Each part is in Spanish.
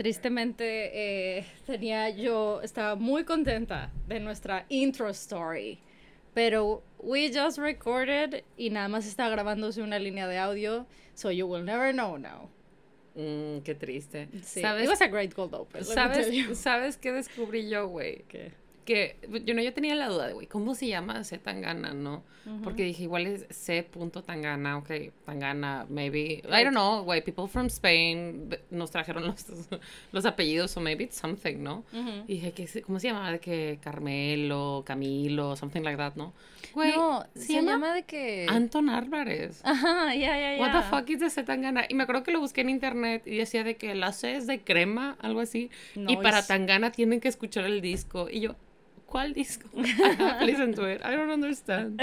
tristemente eh, tenía yo, estaba muy contenta de nuestra intro story, pero we just recorded y nada más está grabándose una línea de audio, so you will never know now. Mmm, qué triste. Sí. ¿Sabes? It was a great gold open. ¿Sabes, ¿Sabes qué descubrí yo, güey? que yo no yo tenía la duda de güey cómo se llama C Tangana no porque dije igual es C punto Tangana ok, Tangana maybe I don't know güey people from Spain nos trajeron los, los apellidos o maybe it's something no y dije que cómo se llama de que Carmelo Camilo something like that no güey no, ¿se, llama? de que Anton Álvarez ajá ya ya ya what the fuck is de C Tangana y me acuerdo que lo busqué en internet y decía de que la C es de crema algo así y para Tangana tienen que escuchar el disco y yo ¿Cuál disco? Listen to it. I don't understand.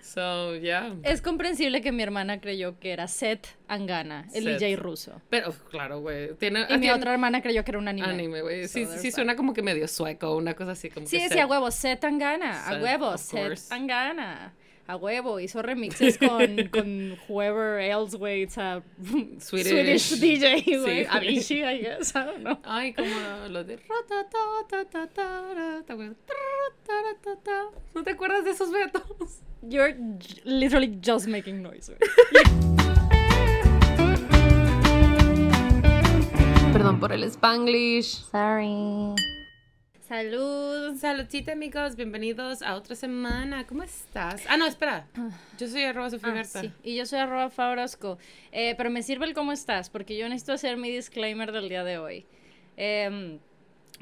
So, yeah. Es comprensible que mi hermana creyó que era Seth Angana, el DJ ruso. Pero, claro, güey. Y mi otra hermana creyó que era un anime. Anime, güey. sí, sí suena como que medio sueco, una cosa así como Sí, que sí, a huevo, Seth Angana, a huevo, Seth Angana a huevo, hizo remixes con, whoever else, güey, it's a Swedish, DJ, I guess, I don't know. Ay, como lo de... ¿No te acuerdas de esos vetos? You're literally just making noise, Perdón por el spanglish. Sorry. Salud. Saludcita, amigos. Bienvenidos a otra semana. ¿Cómo estás? Ah, no, espera. Ah. Yo soy arroba Sofía ah, Y yo soy arroba eh, pero me sirve el cómo estás, porque yo necesito hacer mi disclaimer del día de hoy. Eh,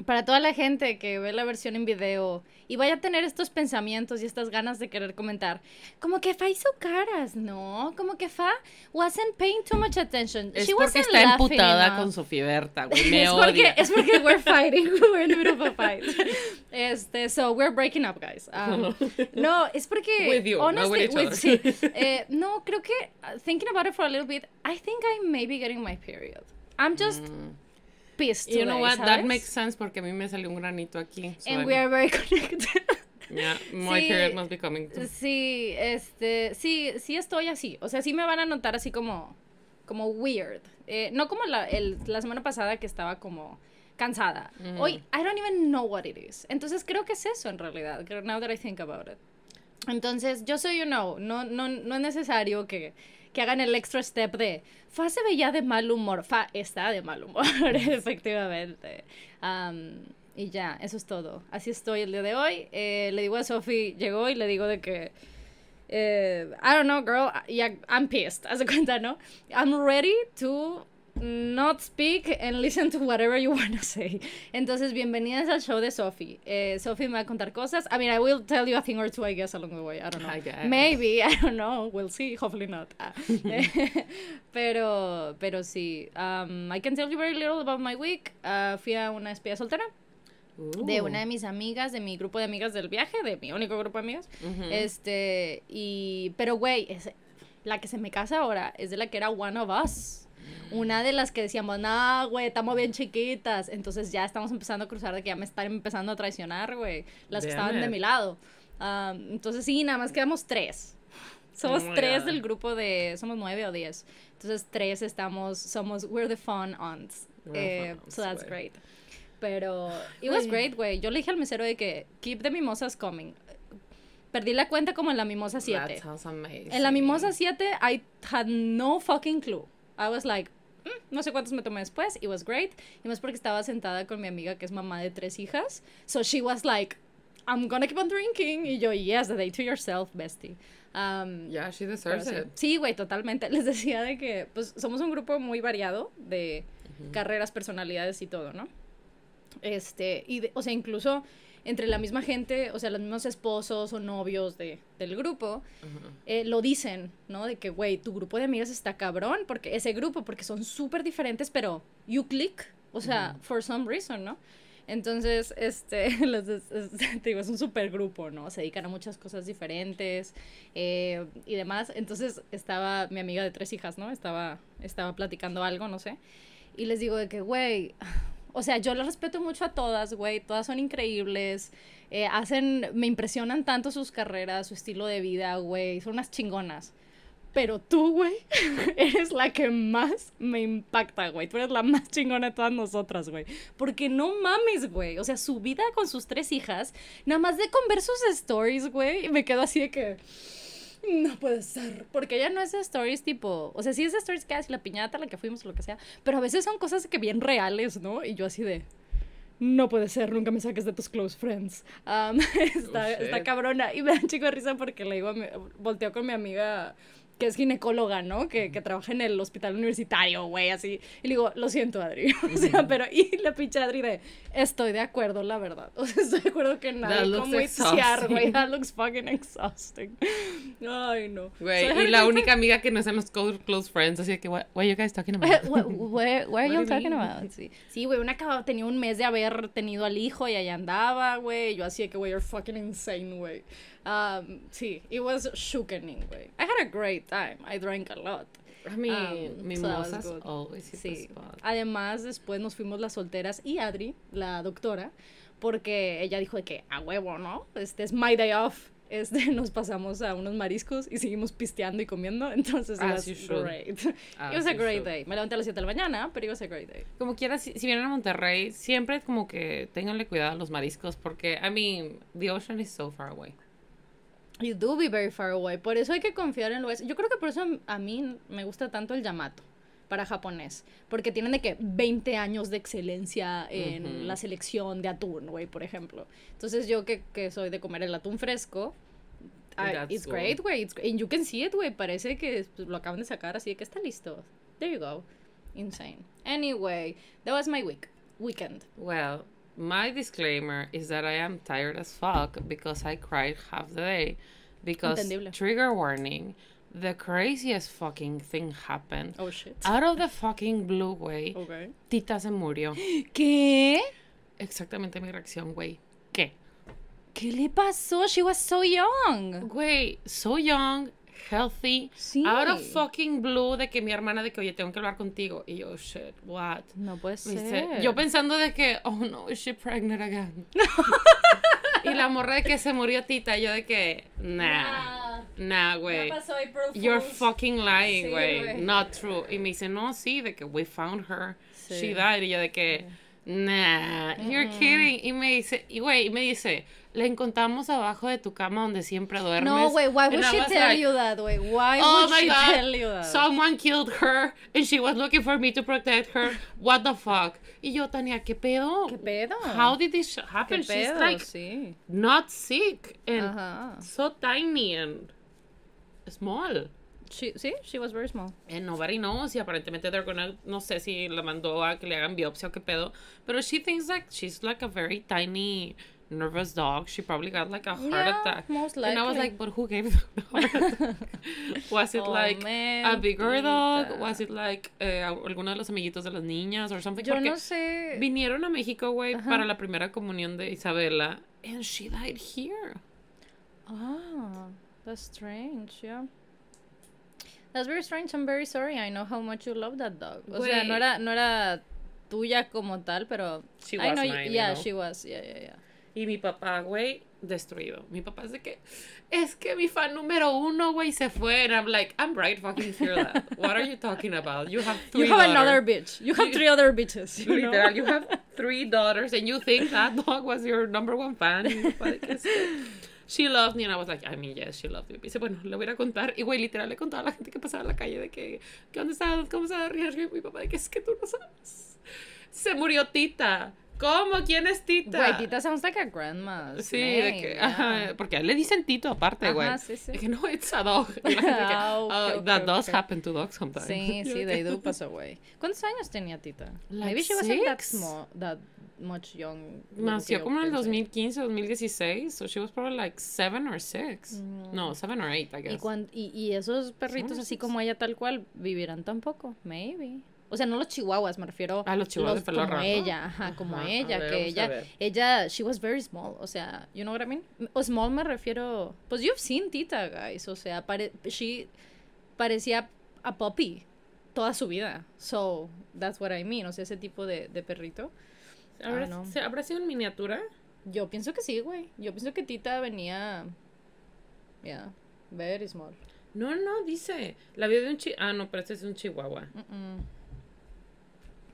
para toda la gente que ve la versión en video y vaya a tener estos pensamientos y estas ganas de querer comentar, como que Fa hizo caras, ¿no? Como que Fa wasn't paying too much attention. Es porque está emputada con Sofía Berta, güey, es, Porque, es porque we're fighting, we're in the fight. Este, so we're breaking up, guys. Um, no, es porque, with you, honestly, with eh, no, creo que, uh, thinking about it for a little bit, I think I may be getting my period. I'm just... Mm. You know what? That makes sense porque a mí me salió un granito aquí. And we are very connected. Yeah, my sí, period must be coming too. Sí, este, sí, sí estoy así. O sea, sí me van a notar así como, como weird. Eh, no como la, el, la semana pasada que estaba como cansada. Mm-hmm. Hoy, I don't even know what it is. Entonces creo que es eso en realidad, now that I think about it. Entonces, yo soy you know, no, no, no es necesario que que hagan el extra step de Fa se ya de mal humor, Fa está de mal humor, efectivamente. y ya, eso es todo. Así estoy el día de hoy. Eh, le digo a Sophie, llegó y le digo de que... Eh, I don't know, girl. I'm pissed. Haz de cuenta, ¿no? I'm ready to not speak and listen to whatever you want to say. Entonces, bienvenidas al show de Sophie. Eh, Sophie me va a contar cosas. I mean, I will tell you a thing or two, I guess, along the way. I don't know. Maybe, I don't know. We'll see. Hopefully not. Ah. pero, pero sí. Um, I can tell you very little about my week. Ah, fui a una espía soltera. de una de mis amigas, de mi grupo de amigas del viaje, de mi único grupo de amigas. Este, y, pero güey, la que se me casa ahora es de la que era One of Us. Una de las que decíamos, no, güey, estamos bien chiquitas. Entonces ya estamos empezando a cruzar de que ya me están empezando a traicionar, güey. Las que estaban de mi lado. entonces sí, nada más quedamos tres. Somos oh tres del grupo de, somos nueve o diez. Entonces tres estamos, somos, we're the fun aunts. Eh, so that's great. Pero it was great, güey. Yo le dije al mesero de que keep the mimosas coming. Perdí la cuenta como en la mimosa 7. En la mimosa 7 I had no fucking clue. I was like, mm, no sé cuántos me tomé después. It was great. Y más porque estaba sentada con mi amiga que es mamá de tres hijas. So she was like, I'm gonna keep on drinking. Y yo, yes, the day to yourself, bestie. Um, yeah, she deserves it. Sí, güey, totalmente. Les decía de que, pues, somos un grupo muy variado de carreras, personalidades y todo, ¿no? Este, y, o sea, incluso entre la misma gente, o sea, los mismos esposos o novios de, del grupo, eh, lo dicen, ¿no? De que, güey, tu grupo de amigas está cabrón, porque ese grupo, porque son súper diferentes, pero you click, o sea, for some reason, ¿no? Entonces, este, te digo, es un super grupo, ¿no? Se dedican a muchas cosas diferentes eh, y demás. Entonces, estaba mi amiga de tres hijas, ¿no? Estaba, estaba platicando algo, no sé. Y les digo de que, güey, o sea, yo las respeto mucho a todas, güey. Todas son increíbles. Eh, hacen, me impresionan tanto sus carreras, su estilo de vida, güey. Son unas chingonas. Pero tú, güey, eres la que más me impacta, güey. Tú eres la más chingona de todas nosotras, güey. Porque no mames, güey. O sea, su vida con sus tres hijas, nada más de con ver sus stories, güey, me quedo así de que... No puede ser. Porque ya no es stories tipo. O sea, sí es stories que hace la piñata, la que fuimos, o lo que sea. Pero a veces son cosas que bien reales, ¿no? Y yo así de. No puede ser, nunca me saques de tus close friends. Ah, está, oh, cabrona. Y me da chico de risa porque le digo a con mi amiga que es ginecóloga, ¿no? Que, que trabaja en el hospital universitario, güey, así. Y le digo, lo siento, Adri. O sea, pero, y la pinche Adri de, estoy de acuerdo, la verdad. O sea, estoy de acuerdo que nada, como iniciar, güey. That looks fucking exhausting. Ay, no. Güey, y la única amiga que no hacemos close friends, así que, what, are you guys talking about? What, are you talking about? Sí, güey, una acababa, tenía un mes de haber tenido al hijo y allá andaba, güey. Yo así de que, güey, you're fucking insane, güey. Um, sí, it was shocking, güey. I had a great time. I drank a lot. I mean, um, mimosas so always sí. Además, después nos fuimos las solteras y Adri, la doctora, porque ella dijo de que a huevo, ¿no? Este es my day off. Este, nos pasamos a unos mariscos y seguimos pisteando y comiendo, entonces As it was great. it was a great day. Me levanté a las 7 de la mañana, pero it was a great day. Como quieras, si, vienen a Monterrey, siempre como que ténganle cuidado a los mariscos porque, I mean, the ocean is so far away. You do be very far away. Por eso hay que confiar en lo es. Yo creo que por eso a mí me gusta tanto el Yamato para japonés. Porque tienen de que 20 años de excelencia en la selección de atún, güey, por ejemplo. Entonces yo que, que, soy de comer el atún fresco. Ah, it's great, güey. And you can see it, güey. Parece que pues, lo acaban de sacar así de que está listo. There you go. Insane. Anyway, that was my week. Weekend. Well, my disclaimer is that I am tired as fuck because I cried half the day. Because Entendible. trigger warning, the craziest fucking thing happened. Oh shit. Out of the fucking blue, way. Okay. Tita se murió. ¿Qué? Exactamente mi reacción, güey. ¿Qué? ¿Qué le pasó? She was so young. Güey, so young healthy, Ahora fucking blue, de que mi hermana, de que, oye, tengo que hablar contigo. Y yo, shit, what? No puede ser. yo pensando de que, oh no, is she pregnant again? y la morra de que se murió Tita, yo de que, nah, nah, güey. You're fucking lying, güey. Not true. Y me dice, no, sí, de que we found her. She died. Y yo de que, nah, you're kidding. Y me dice, y güey, y me dice, la encontramos abajo de tu cama donde siempre duermes. No, güey, why would she tell you that, güey? Why oh would my she God, tell you that? Someone killed her and she was looking for me to protect her. What the fuck? Y yo, Tania, ¿qué pedo? ¿Qué pedo? How did this happen? She's like not sick and so tiny and small. She, sí, she was very small. And nobody knows. Y aparentemente they're gonna, no sé si la mandó a que le hagan biopsia o qué pedo. Pero she thinks like she's like a very tiny nervous dog. She probably got like a heart attack. Most likely. And I was like, but who gave the heart attack? was it oh, like a bigger dog? Was it like eh, alguno de los amiguitos de las niñas or something? Yo no sé. Vinieron a México, güey, para la primera comunión de Isabela. And she died here. Ah, that's strange, yeah. That's very strange. I'm very sorry. I know how much you love that dog. O sea, no era, no era tuya como tal, pero. She was yeah, she was. Yeah, yeah, yeah. Y mi papá, güey, destruido. Mi papá es que, es que mi fan número uno, güey, se fue. And I'm like, I'm right fucking here What are you talking about? You have three You have another bitch. You have three other bitches. You Literal, know? you have three daughters and you think that dog was your number one fan. She loved me and I was like, I mean, yes, she loved me. Y dice, bueno, le voy a contar. Y güey, literal, le contaba a la gente que pasaba en la calle de que, ¿qué onda estás ¿Cómo estás Y mi papá de que es que tú no sabes. Se murió Tita. ¿Cómo? ¿Quién es Tita? Güey, Tita sounds like a grandma. Sí, de que, porque le dicen Tito aparte, güey. Sí, sí. que no, it's a dog. Oh, ah, that does happen to dogs sometimes. Sí, sí, they do pass away. ¿Cuántos años tenía Tita? Maybe she wasn't that, small, that much young. Nació como en el 2015, 2016, so she was probably like seven or six. Mm. No, seven or eight, I guess. Y, y, esos perritos así como ella tal cual vivirán tampoco. Maybe. O sea, no los chihuahuas, me refiero a ah, los chihuahuas de como ella, ajá, como ella, que ella, ella, she was very small, o sea, you know what I mean? O small me refiero, pues you've seen Tita, guys, o sea, pare, she parecía a puppy toda su vida, so that's what I mean, o sea, ese tipo de, perrito. ¿Habrá, ¿se, ¿Habrá sido en miniatura? Yo pienso que sí, güey, yo pienso que Tita venía, yeah, very small. No, no, dice, la vida de un chi... Ah, no, pero este es un chihuahua.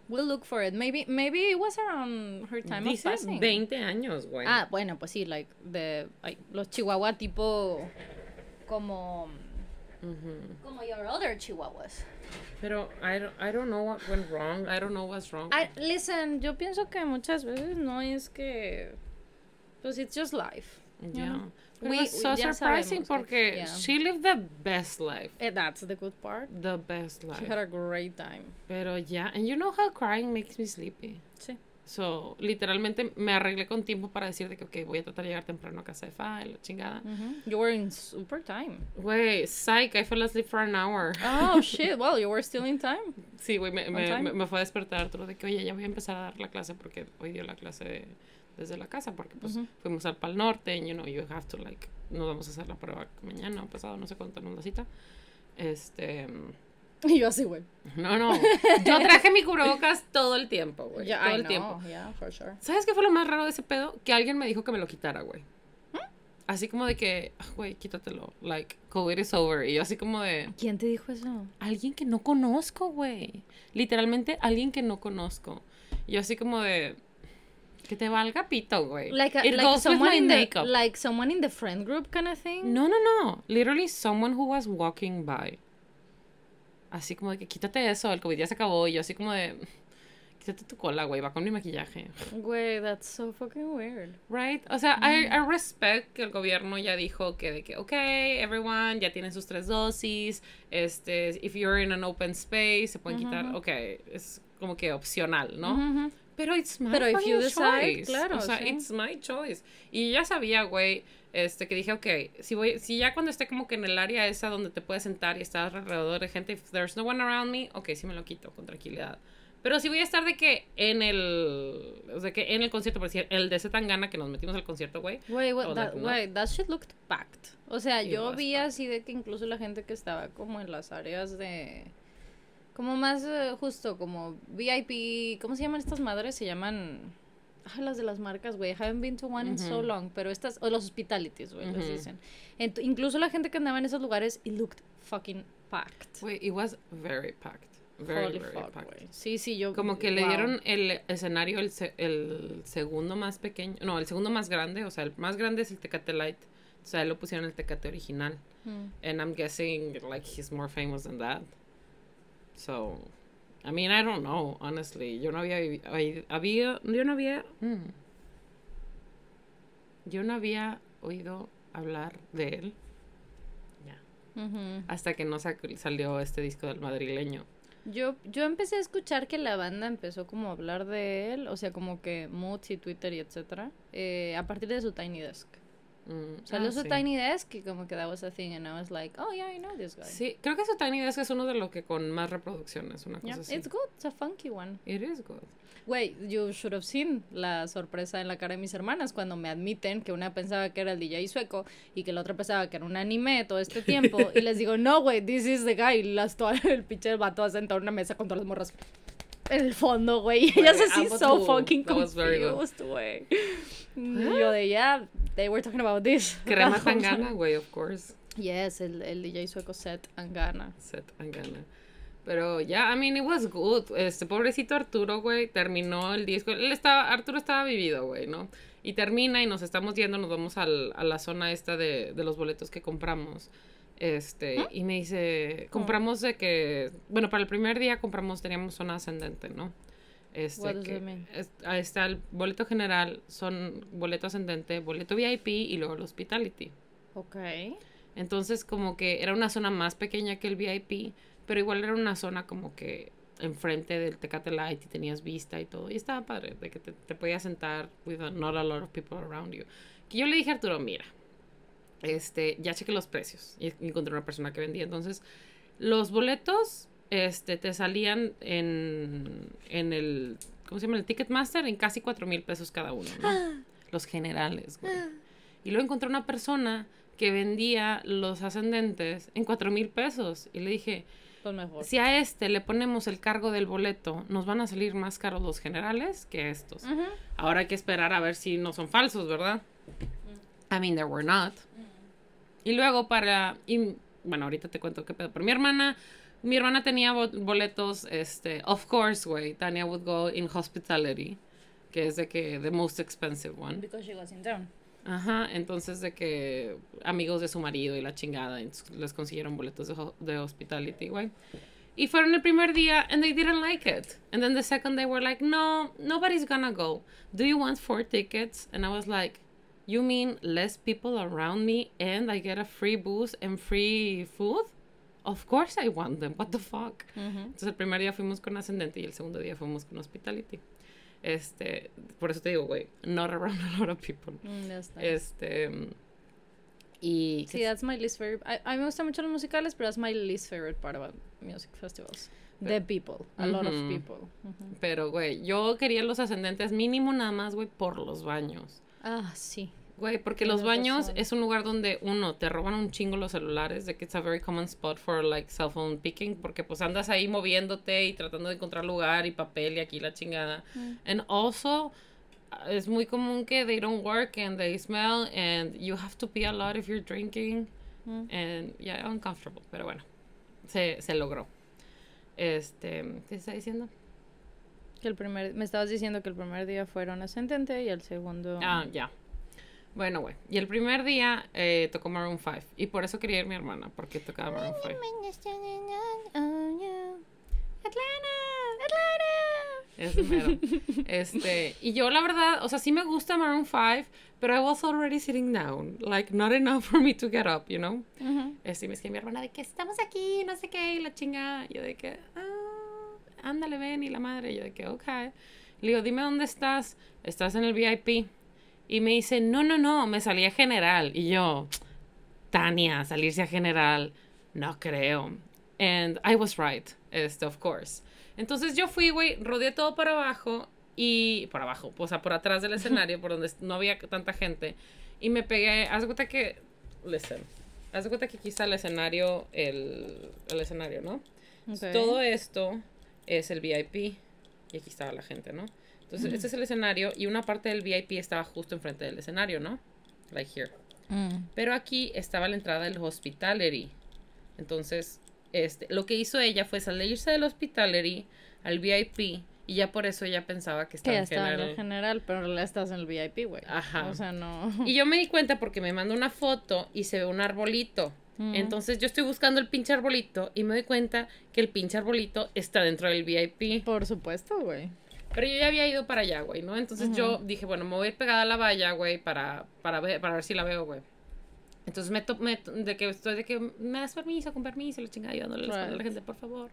We'll look for it. Maybe, maybe it was around her time of passing. 20 años, güey. Ah, bueno, pues sí, like, the, los chihuahua tipo como... Como your other chihuahuas. Pero I don't, I don't know what went wrong. I don't know what's wrong. I, listen, yo pienso que muchas veces no es que... Pues it's just life. Yeah we, was so surprising porque she lived the best life. Eh, that's the good part. The best life. She had a great time. Pero ya... and you know how crying makes me sleepy. Sí. So, literalmente me arreglé con tiempo para decirte que, okay voy a tratar de llegar temprano a casa de fa la chingada. Mm-hmm. You were in super time. Güey, psych, I fell asleep for an hour. Oh, shit, well, you were still in time. Sí, güey, me, me, me, fue a despertar todo de que, oye, ya voy a empezar a dar la clase porque hoy dio la clase de desde la casa porque pues fuimos al Pal Norte, you know, you have to like, nos vamos a hacer la prueba mañana o pasado, no sé cuándo tenemos la cita. Este... Y yo así, güey. No, no. Yo traje mi cubrebocas todo el tiempo, güey. todo el tiempo. for sure. ¿Sabes qué fue lo más raro de ese pedo? Que alguien me dijo que me lo quitara, güey. ¿Mm? Así como de que, ah, güey, quítatelo. Like, COVID is over. Y yo así como de... ¿Quién te dijo eso? Alguien que no conozco, güey. Literalmente, alguien que no conozco. Y yo así como de... Que te valga pito, güey. Like, a, like someone in the, Like someone in the friend group kind of thing. No, no, no. Literally someone who was walking by. Así como de que quítate eso, el COVID ya se acabó. Y yo así como de... Mm, quítate tu cola, güey, va con mi maquillaje. Güey, that's so fucking weird. Right? O sea, I, mm. I, respect que el gobierno ya dijo que de que, ok, everyone, ya tiene sus tres dosis, este, if you're in an open space, se pueden quitar, ok, es como que opcional, ¿no? Pero it's my choice. claro. O sea, it's my choice. Y ya sabía, güey, este, que dije, ok, si voy, si ya cuando esté como que en el área esa donde te puedes sentar y estás alrededor de gente, if there's no one around me, ok, sí me lo quito con tranquilidad. Pero si voy a estar de que en el, o sea, que en el concierto, por decir, el de Zetangana que nos metimos al concierto, güey. Güey, that, shit looked packed. O sea, yo vi así de que incluso la gente que estaba como en las áreas de como más eh, justo, como VIP. ¿Cómo se llaman estas madres? Se llaman. las de las marcas, güey. Haven't been to one in so long. Pero estas. O los hospitalities, güey, uh dicen. incluso la gente que andaba en esos lugares, it looked fucking packed. Güey, it was very packed. Very, very packed. Sí, sí, yo. Como que le dieron el escenario, el, el segundo más pequeño. No, el segundo más grande. O sea, el más grande es el Tecate Light. O sea, él lo pusieron el Tecate original. And I'm guessing, like, he's more famous than that. So, I mean, I don't know, honestly. Yo no había había yo no había mm, yo no había oído hablar de él. Hasta que no salió este disco del madrileño. Yo, yo empecé a escuchar que la banda empezó como a hablar de él, o sea, como que Moods y Twitter y etcétera, eh, a partir de su Tiny Desk. Mm. Salió su ah, Tiny Desk y como que that was a thing and I was like, oh yeah, I know this guy. Sí, creo que su Tiny Desk es uno de los que con más reproducciones, una cosa así. It's good, it's a funky one. It is good. wait you should have seen la sorpresa en la cara de mis hermanas cuando me admiten que una pensaba que era el DJ sueco y que la otra pensaba que era un anime todo este tiempo y les digo, no, güey, this is the guy las, todo el pinche vato sentado en una mesa con todas las morras en el fondo, güey. Ella se sí so fucking confused, güey. Mm, yo de, yeah, they were talking about this. Crema Tangana, güey, of course. Yes, el, el DJ sueco set Angana. set Angana. Pero ya, yeah, I mean, it was good. Este pobrecito Arturo, güey, terminó el disco. Él estaba, Arturo estaba vivido, güey, ¿no? Y termina y nos estamos yendo, nos vamos al, a la zona esta de, de los boletos que compramos. Este, y me dice, mm. compramos de que, bueno, para el primer día compramos, teníamos zona ascendente, ¿no? Este, que, ahí está el boleto general, son boleto ascendente, boleto VIP y luego el hospitality. Ok. Entonces, como que era una zona más pequeña que el VIP, pero igual era una zona como que enfrente del Tecate Light y tenías vista y todo. Y estaba padre, de que te, podías sentar with not a lot of people around you. Que yo le dije a Arturo, mira, este, ya chequé los precios y encontré una persona que vendía. Entonces, los boletos este, te salían en, en el, ¿cómo se llama? El Ticketmaster en casi 4 mil pesos cada uno, ah. Los generales, güey. Ah. Y luego encontré una persona que vendía los ascendentes en 4 mil pesos. Y le dije, pues si a este le ponemos el cargo del boleto, nos van a salir más caros los generales que estos. Ahora hay que esperar a ver si no son falsos, ¿verdad? Mm. I mean, they were not. Y luego para, y, bueno, ahorita te cuento qué pedo, pero mi hermana, mi hermana tenía boletos, este, of course, güey, Tania would go in hospitality, que es de que the most expensive one. Because she was in town. Ajá, entonces de que amigos de su marido y la chingada les consiguieron boletos de, de hospitality, güey. Y fueron el primer día and they didn't like it. And then the second they were like, no, nobody's gonna go. Do you want four tickets? And I was like, You mean less people around me and I get a free booze and free food? Of course I want them. What the fuck? Entonces el primer día fuimos con Ascendente y el segundo día fuimos con Hospitality. Este, por eso te digo, güey, not around a lot of people. Mm, este y Sí, that's my least favorite. I, a mí me gustan mucho los musicales, pero that's my least favorite part about music festivals. The people, a lot of people. Pero, güey, yo quería los ascendentes mínimo nada más, güey, por los baños. Ah, sí. Güey, porque los baños es un lugar donde uno te roban un chingo los celulares, de que it's a very common spot for like cell phone picking, porque pues andas ahí moviéndote y tratando de encontrar lugar y papel y aquí la chingada. Mm. And also ah, es muy común que they don't work and they smell and you have to pee a lot if you're drinking mm. and yeah, uncomfortable, pero bueno. Se, se logró. Este, ¿qué está diciendo? el primer, me estabas diciendo que el primer día fueron ascendente y el segundo... Ah, ya. Bueno, güey. Y el primer día eh, tocó Maroon 5. Y por eso quería ir mi hermana, porque tocaba Maroon 5. Atlanta, Atlanta. Es mero. Este, y yo la verdad, o sea, sí me gusta Maroon 5, pero I was already sitting down, like not enough for me to get up, you know. Uh me es que mi hermana de que estamos aquí, no sé qué, y la chinga, yo de que ah, ándale, ven, y la madre, yo de que, ok. Le digo, dime dónde estás, estás en el VIP. Y me dice, no, no, no, me salí a general. Y yo, Tania, salirse a general, no creo. And I was right, este, of course. Entonces yo fui, güey, rodeé todo para abajo y por abajo, o sea, por atrás del escenario, por donde no había tanta gente. Y me pegué, haz de cuenta que, listen, haz cuenta que quizá el escenario, el, escenario, ¿no? Todo esto es el VIP y aquí estaba la gente, ¿no? Entonces, mm. este es el escenario y una parte del VIP estaba justo enfrente del escenario, ¿no? Like here. Mm. Pero aquí estaba la entrada del hospitality. Entonces, este, lo que hizo ella fue salirse del hospitality al VIP y ya por eso ella pensaba que estaba, en, estaba general. en general. pero la estás en el VIP, güey. Ajá. O sea, no. Y yo me di cuenta porque me mandó una foto y se ve un arbolito. Mm. Entonces yo estoy buscando el pinche arbolito y me doy cuenta que el pinche arbolito está dentro del VIP. Por supuesto, güey. Pero yo ya había ido para allá, güey, ¿no? Entonces yo dije, bueno, me voy a ir pegada a la valla, güey, para, para, ver, para ver si la veo, güey. Entonces me, to me de que estoy de que me das permiso, con permiso, la chingada, ayudándole a la gente, por favor.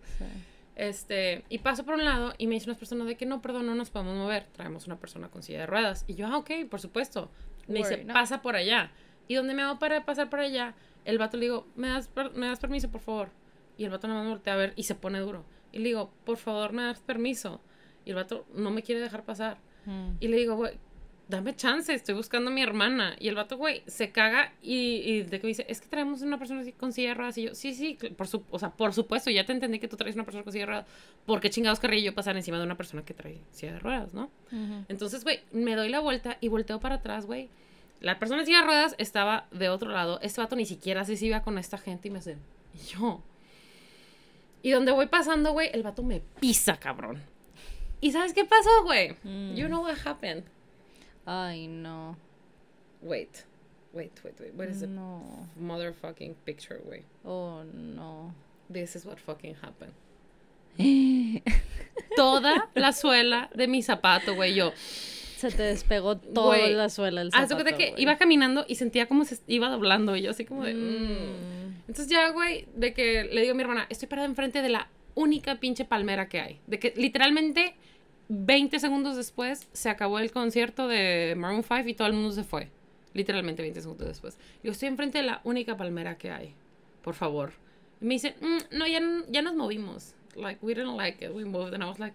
Este, y paso por un lado y me dicen unas personas de que no, perdón, no nos podemos mover, traemos una persona con silla de ruedas. Y yo, ah, ok, por supuesto. Me dice, pasa por allá. ¿Y donde me hago para pasar por allá? El vato le digo, ¿me das, permiso, por favor? Y el vato nada más voltea a ver y se pone duro. Y le digo, por favor, ¿me das permiso? Y el vato no me quiere dejar pasar. Mm. Y le digo, güey, dame chance, estoy buscando a mi hermana. Y el vato, güey, se caga y, de que dice, es que traemos una persona así con silla de ruedas. Y yo, sí, sí, por o sea, por supuesto, ya te entendí que tú traes una persona con silla de ruedas. ¿Por qué chingados querría yo pasar encima de una persona que trae silla de ruedas, no? Entonces, güey, me doy la vuelta y volteo para atrás, güey. La persona que ruedas estaba de otro lado. Este vato ni siquiera se iba con esta gente y me hace. yo. Y donde voy pasando, güey, el vato me pisa, cabrón. ¿Y sabes qué pasó, güey? Mm. You know what happened. Ay, no. Wait. Wait, wait, wait. What is it? no. motherfucking picture, güey? Oh, no. This is what fucking happened. Toda la suela de mi zapato, güey, yo. Se te despegó toda la suela el zapato, de que iba caminando y sentía como se iba doblando. Y yo así como de... Mm. Mm". Entonces ya, güey, de que le digo a mi hermana, estoy parada enfrente de la única pinche palmera que hay. De que literalmente 20 segundos después se acabó el concierto de Maroon 5 y todo el mundo se fue. Literalmente 20 segundos después. Yo estoy enfrente de la única palmera que hay. Por favor. Y me dice, mm, no, ya, ya nos movimos. Like, we didn't like it. We moved. And I was like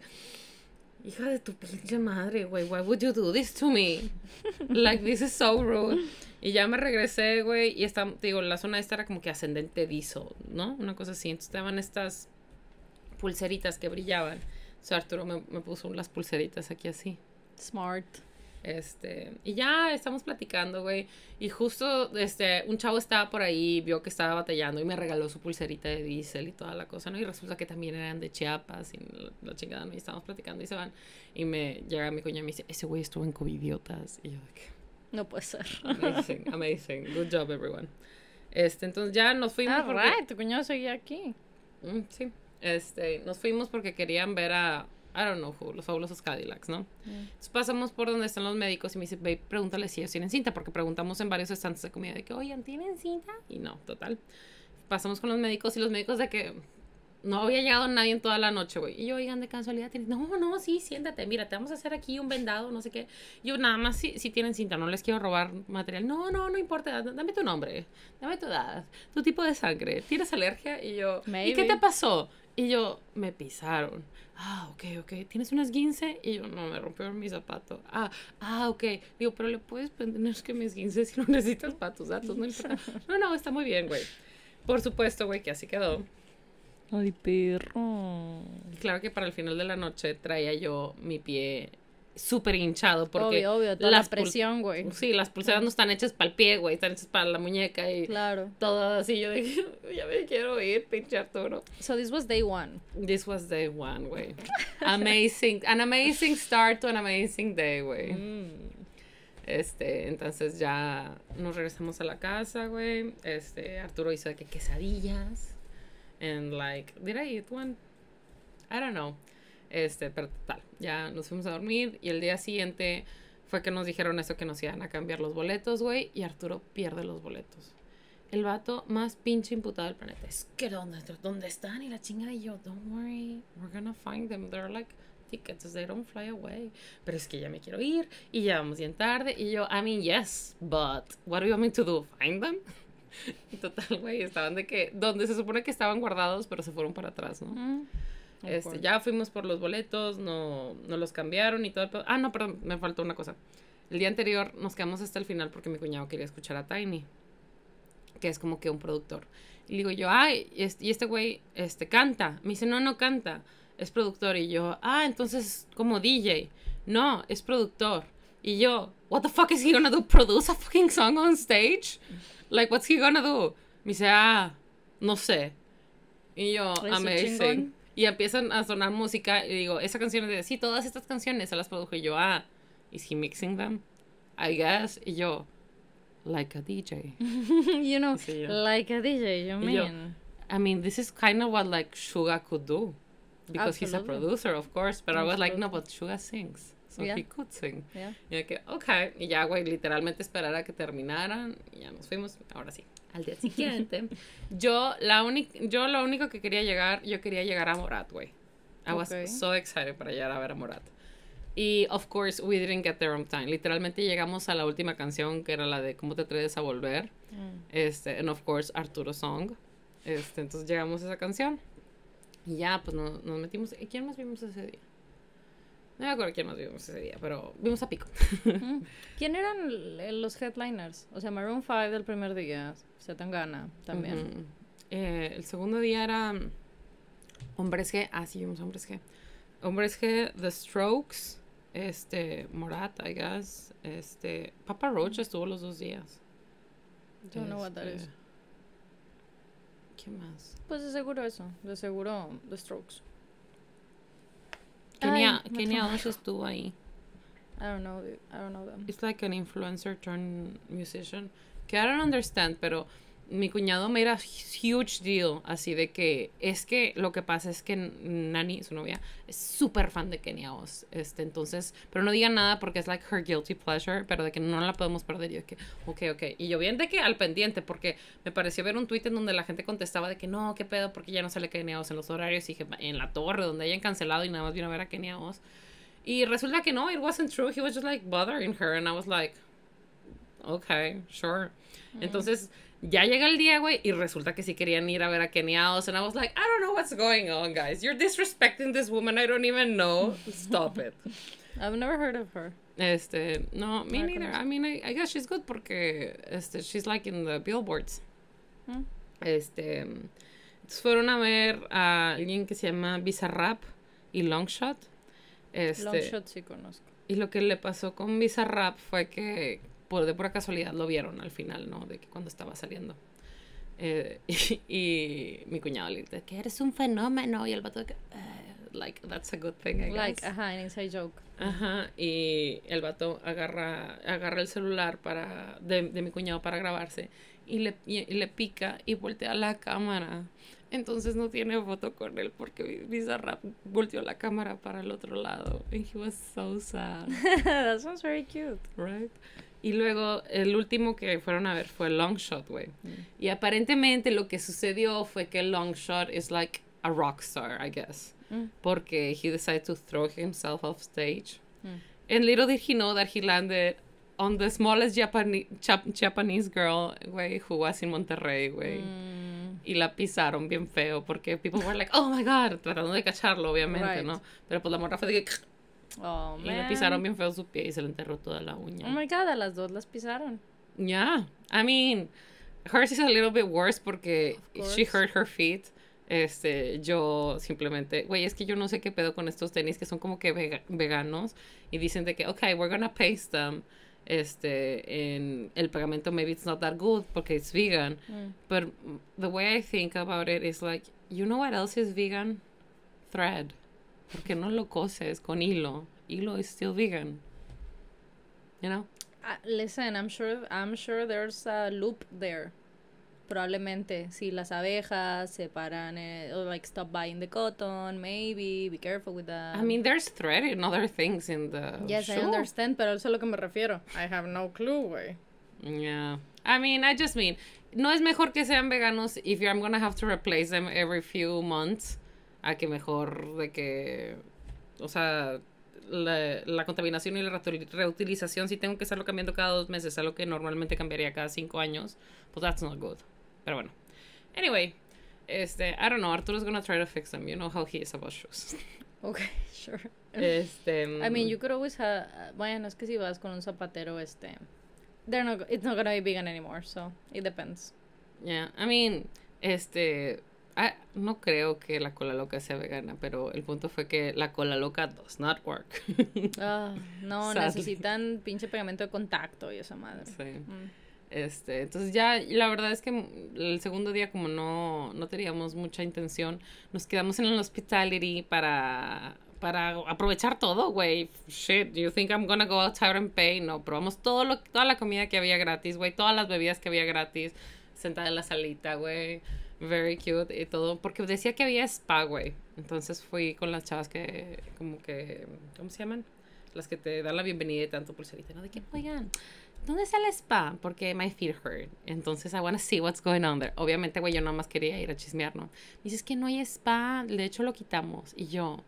hija de tu pinche madre, güey, why would you do this to me? Like, this is so rude. Y ya me regresé, güey, y está, digo, la zona esta era como que ascendente diso, ¿no? Una cosa así. Entonces estaban estas pulseritas que brillaban. O Arturo me, me puso las pulseritas aquí así. Smart. Este, y ya estamos platicando, güey. Y justo, este, un chavo estaba por ahí, vio que estaba batallando y me regaló su pulserita de diésel y toda la cosa, ¿no? Y resulta que también eran de Chiapas y la, chingada, Y estábamos platicando y se van. Y me llega mi coña y me dice, ese güey estuvo en covidiotas. Y yo, ¿qué? No puede ser. Amazing, amazing. Ah, good job, everyone. Este, entonces ya nos fuimos. Ah, right, tu cuñado seguía aquí. Mm, sí. Este, nos fuimos porque querían ver a I don't know los fabulosos Cadillacs, ¿no? Mm. Entonces pasamos por donde están los médicos y me dice, ve, pregúntale si ellos tienen cinta, porque preguntamos en varios estantes de comida de que, oigan, ¿tienen cinta? Y no, total. Pasamos con los médicos y los médicos de que no había llegado nadie en toda la noche, güey. Y yo, oigan, de casualidad, no, no, sí, siéntate, mira, te vamos a hacer aquí un vendado, no sé qué. Yo, nada más si, tienen cinta, no les quiero robar material. No, no, no importa, dame tu nombre, dame tu edad, tu tipo de sangre, ¿tienes alergia? Y yo, ¿y qué te pasó? Y yo, me pisaron ah, ok, ok, ¿tienes unas 15? Y yo, no, me rompió mi zapato. Ah, ah, ok. Digo, pero le puedes poner que mis esguince si no necesitas para tus datos, no importa. No, no, está muy bien, güey. Por supuesto, güey, que así quedó. Ay, perro. Claro que para el final de la noche traía yo mi pie súper hinchado porque... Obvio, la presión, güey. Sí, las pulseras no están hechas para el pie, güey, están hechas para la muñeca y... Claro. Todo así, yo dije, ya me quiero ir, pinche Arturo. So this was day one. This was day one, güey. amazing, an amazing start to an amazing day, güey. Mm. Este, entonces ya nos regresamos a la casa, güey. Este, Arturo hizo que quesadillas. And like, did I eat one? I don't know. Este, pero tal, ya nos fuimos a dormir y el día siguiente fue que nos dijeron eso que nos iban a cambiar los boletos, güey, y Arturo pierde los boletos. El vato más pinche imputado del planeta. Es que dónde, dónde están y la chinga y yo, don't worry, we're gonna find them. They're like tickets, they don't fly away. Pero es que ya me quiero ir y ya vamos bien tarde y yo, I mean, yes, but what do you want me to do? Find them? Total, güey, estaban de que donde se supone que estaban guardados, pero se fueron para atrás, ¿no? Este, ya fuimos por los boletos, no, no los cambiaron y todo. ah, no, perdón, me faltó una cosa. El día anterior nos quedamos hasta el final porque mi cuñado quería escuchar a Tiny, que es como que un productor. Y digo yo, ay, este, y este, güey este, canta. Me dice, no, no canta, es productor. Y yo, ah, entonces como DJ. No, es productor. Y yo, what the fuck is he gonna do? Produce a fucking song on stage? Like, what's he gonna do? Me dice, ah, no sé. Y yo, amazing. Y empiezan a sonar música y digo, esa canción es de, sí, todas estas canciones se las produjo yo, ah, is he mixing them? I guess. Y yo, like a DJ. you know, like a DJ, you mean. I mean, this is kind of what like Suga could do. Because he's a producer, of course. But I was like, no, but Suga sings. So he could sing. Yeah. Y yo ya, güey, literalmente esperara que terminaran. Y ya nos fuimos. Ahora sí al día siguiente. yo, la yo lo único que quería llegar, yo quería llegar a Morat, güey. I was so excited para llegar a ver a Morat. Y, of course, we didn't get there on time. Literalmente llegamos a la última canción, que era la de ¿Cómo te atreves a volver? Mm. Este, and, of course, Arturo Song. Este, entonces llegamos a esa canción. Y ya, pues nos metimos. ¿Y quién más vimos ese día? No me acuerdo quién más vimos ese día, pero vimos a Pico. Mm. ¿Quién eran los headliners? O sea, Maroon 5 del primer día, se Gana también. Eh, el segundo día era Hombres G, ah, sí, vimos Hombres G. Hombres G, The Strokes, este, Morat, I guess, este, Papa Roach mm. estuvo los dos días. Yo no voy a este, ¿Qué más? Pues de seguro eso, de seguro The Strokes. Kenia, Ay, Kenya estuvo ahí. I don't know, I don't know them. It's like an influencer turned musician. Que I don't understand, pero mi cuñado me era huge deal, así de que es que lo que pasa es que Nani, su novia, es súper fan de Kenia Oz. Este, entonces, pero no digan nada porque es like her guilty pleasure, pero de que no la podemos perder. Yo de que, ok, ok. Y yo bien de que al pendiente, porque me pareció ver un tweet en donde la gente contestaba de que no, qué pedo, porque ya no sale Kenia Oz en los horarios. Y dije, en la torre, donde hayan cancelado y nada más vino a ver a Kenia Oz. Y resulta que no, it wasn't true. He was just like bothering her, and I was like, okay, sure. Entonces ya llega el día, güey, y resulta que sí querían ir a ver a Kenny House. And I was like, I don't know what's going on, guys. You're disrespecting this woman I don't even know. Stop it. I've never heard of her. Este, no, me neither. I mean, I, I, guess she's good porque este, she's like in the billboards. Hmm. Este, Este, fueron a ver a alguien que se llama Bizarrap y Longshot. Este, Longshot sí conozco. Y lo que le pasó con Bizarrap fue que por de pura casualidad lo vieron al final, ¿no? De que cuando estaba saliendo. Eh, y, mi cuñado le dice que eres un fenómeno y el vato eh, like that's a good thing ajá inside joke ajá y el vato agarra agarra el celular para de, mi cuñado para grabarse y le, le pica y voltea la cámara entonces no tiene foto con él porque Bizarrap volteó la cámara para el otro lado. And he was so sad. that sounds very cute. Right? Y luego el último que fueron a ver fue Longshot, güey. Mm. Y aparentemente lo que sucedió fue que Longshot is like a rock star, I guess. Mm. Porque he decided to throw himself off stage. Mm. And little did he know that he landed on the smallest Japanese girl, güey, who was in Monterrey, güey. Y la pisaron bien feo porque people were like, oh my god, tratando de cacharlo, obviamente, ¿no? Pero pues la morra fue de que Oh, y le pisaron bien feo su pie y se le enterró toda la uña. Oh my god, las dos las pisaron. Yeah. I mean, hers is a little bit worse porque she hurt her feet. Este, yo simplemente, güey, es que yo no sé qué pedo con estos tenis que son como que veganos y dicen de que, ok, we're gonna paste them. Este, en el pegamento, maybe it's not that good porque it's vegan. pero mm. But the way I think about it is like, you know what else is vegan? Thread. Porque no lo coses con hilo. Hilo is still vegan. You know? Uh, listen, I'm sure, I'm sure there's a loop there. Probablemente, si las abejas se paran eh, or like stop buying the cotton, maybe, be careful with that. I mean, there's thread and other things in the. Yes, I understand, pero eso es lo que me refiero. I have no clue, güey. Yeah. I mean, I just mean, no es mejor que sean veganos if I'm gonna have to replace them every few months a que mejor de que, o sea, la, la, contaminación y la reutilización, si tengo que estarlo cambiando cada dos meses, algo que normalmente cambiaría cada cinco años, pues that's not good. Pero bueno. Anyway, este, I don't know, Arturo's gonna try to fix them. You know how he is about shoes. Okay, sure. Este, I mean, mm, you could always have, bueno, es que si vas con un zapatero, este, they're not, it's not gonna be vegan anymore, so it depends. Yeah, I mean, este, Ah, no creo que la cola loca sea vegana, pero el punto fue que la cola loca does not work. Ah, no, necesitan pinche pegamento de contacto y esa madre. Sí. Mm. Este, entonces ya la verdad es que el segundo día como no, no teníamos mucha intención, nos quedamos en el hospitality para, para aprovechar todo, güey. Shit, you think I'm gonna go outside and pay? No, probamos todo lo, toda la comida que había gratis, güey, todas las bebidas que había gratis, sentada en la salita, güey Very cute y todo. Porque decía que había spa, güey. Entonces fui con las chavas que, como que, ¿cómo se llaman? Las que te dan la bienvenida y tanto pulsarita, ¿no? De que, oigan, ¿dónde está el spa? Porque my feet hurt. Entonces I wanna see what's going on there. Obviamente, güey, yo nada más quería ir a chismear, ¿no? dices que no hay spa, de hecho lo quitamos. Y yo,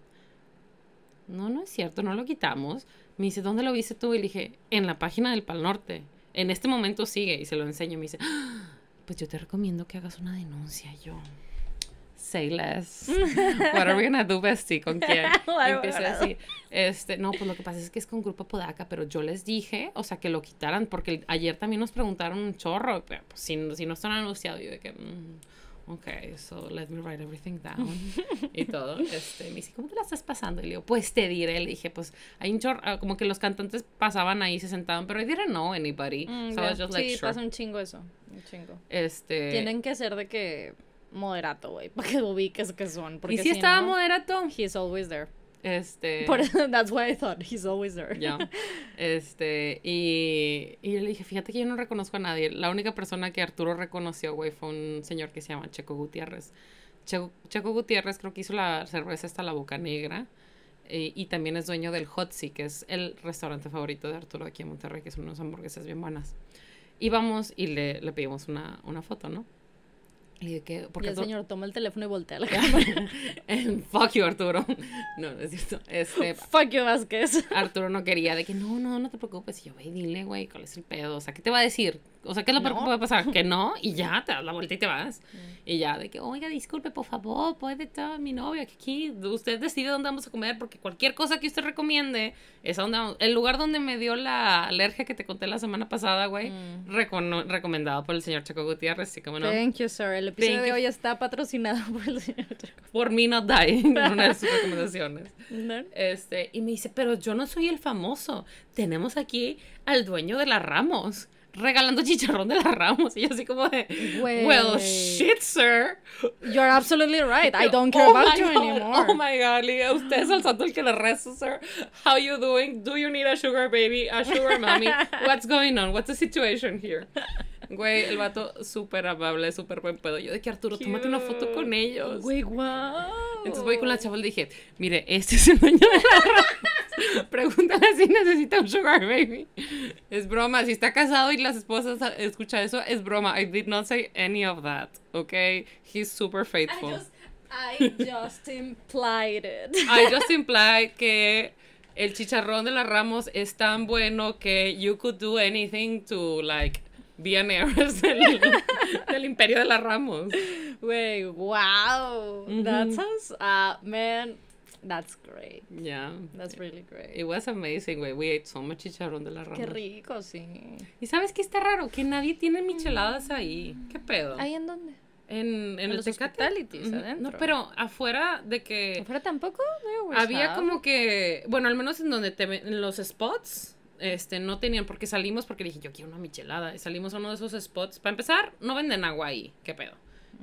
no, no es cierto, no lo quitamos. Me dice, ¿dónde lo viste tú? Y le dije, en la página del Pal Norte. En este momento sigue y se lo enseño. Me dice, ¡Ah! pues yo te recomiendo que hagas una denuncia. Yo, say less. What are we gonna do, bestie? ¿Con quién? Empecé así este, no, pues lo que pasa es que es con Grupo Podaca, pero yo les dije, o sea, que lo quitaran, porque ayer también nos preguntaron un chorro, pero pues, si, no están anunciados, yo de que... Mm, ok, so let me write everything down y todo. Este, me dice, ¿cómo te la estás pasando? Y le digo, pues te diré. Le dije, pues hay un chorro, ah, como que los cantantes pasaban ahí, se sentaban, pero I didn't know anybody. Mm, sí, pasa un chingo eso, un chingo. Este... Tienen que ser de que moderato, güey, para que ubiques que son. y si, estaba no, moderato. He's always there. Este. that's why I thought he's always there. Este, y, y le dije, fíjate que yo no reconozco a nadie. La única persona que Arturo reconoció, güey, fue un señor que se llama Checo Gutiérrez. Checo, Gutiérrez creo que hizo la cerveza hasta la boca negra. Eh, y también es dueño del Hot que es el restaurante favorito de Arturo aquí en Monterrey, que son unas hamburguesas bien buenas. Y vamos y le, le pedimos una, una foto, ¿no? Y que, porque el señor toma el teléfono y voltea la cámara. Fuck you, Arturo. No, no es cierto. Este, Fuck you, Vázquez. Arturo no quería, de que no, no, no te preocupes. Y yo, güey, dile, güey, ¿cuál es el pedo? O sea, ¿qué te va a decir? O sea, ¿qué es lo que puede pasar? Que no, y ya, te das la vuelta y te vas. Y ya, de que, oiga, disculpe, por favor, puede estar mi novio aquí. Usted decide dónde vamos a comer, porque cualquier cosa que usted recomiende es a donde vamos. El lugar donde me dio la alergia que te conté la semana pasada, güey, mm. recomendado por el señor Chaco Gutiérrez, sí, como no. Thank you, sir. El episodio de hoy está patrocinado por el señor Chaco. Por mí not dying, una de sus recomendaciones. Este, y me dice, pero yo no soy el famoso. Tenemos aquí al dueño de la Ramos regalando chicharrón de las ramos Y yo así como de, well, shit, sir. You're absolutely right. I don't care oh about you anymore. Oh my God, usted es el santo el que le rezo, sir. How you doing? Do you need a sugar baby? A sugar mommy? What's going on? What's the situation here? Güey, el vato súper amable, súper buen pedo. Yo de que Arturo, tómate una foto con ellos. Güey, wow. Entonces voy con la chaval y dije, mire, este es el dueño de la Pregúntale si necesita un sugar baby. Es broma. Si está casado y las esposas ah, escuchan eso, es broma. I did not say any of that. Okay? He's super faithful. I just, implied it. I just implied que el chicharrón de las Ramos es tan bueno que you could do anything to like be an del, imperio de las Ramos. Wait, wow. That sounds uh, man That's great. Yeah. That's really great. It was amazing, We ate so much chicharrón de la rama. Qué rico, sí. ¿Y sabes qué está raro? Que nadie tiene micheladas mm. ahí. ¿Qué pedo? ¿Ahí en dónde? En, los No, pero afuera de que... ¿Afuera tampoco? No, había como que... Bueno, al menos en donde te... En los spots este, no tenían, porque salimos porque dije, yo quiero una michelada. Y salimos a uno de esos spots. Para empezar, no venden agua ahí, qué pedo.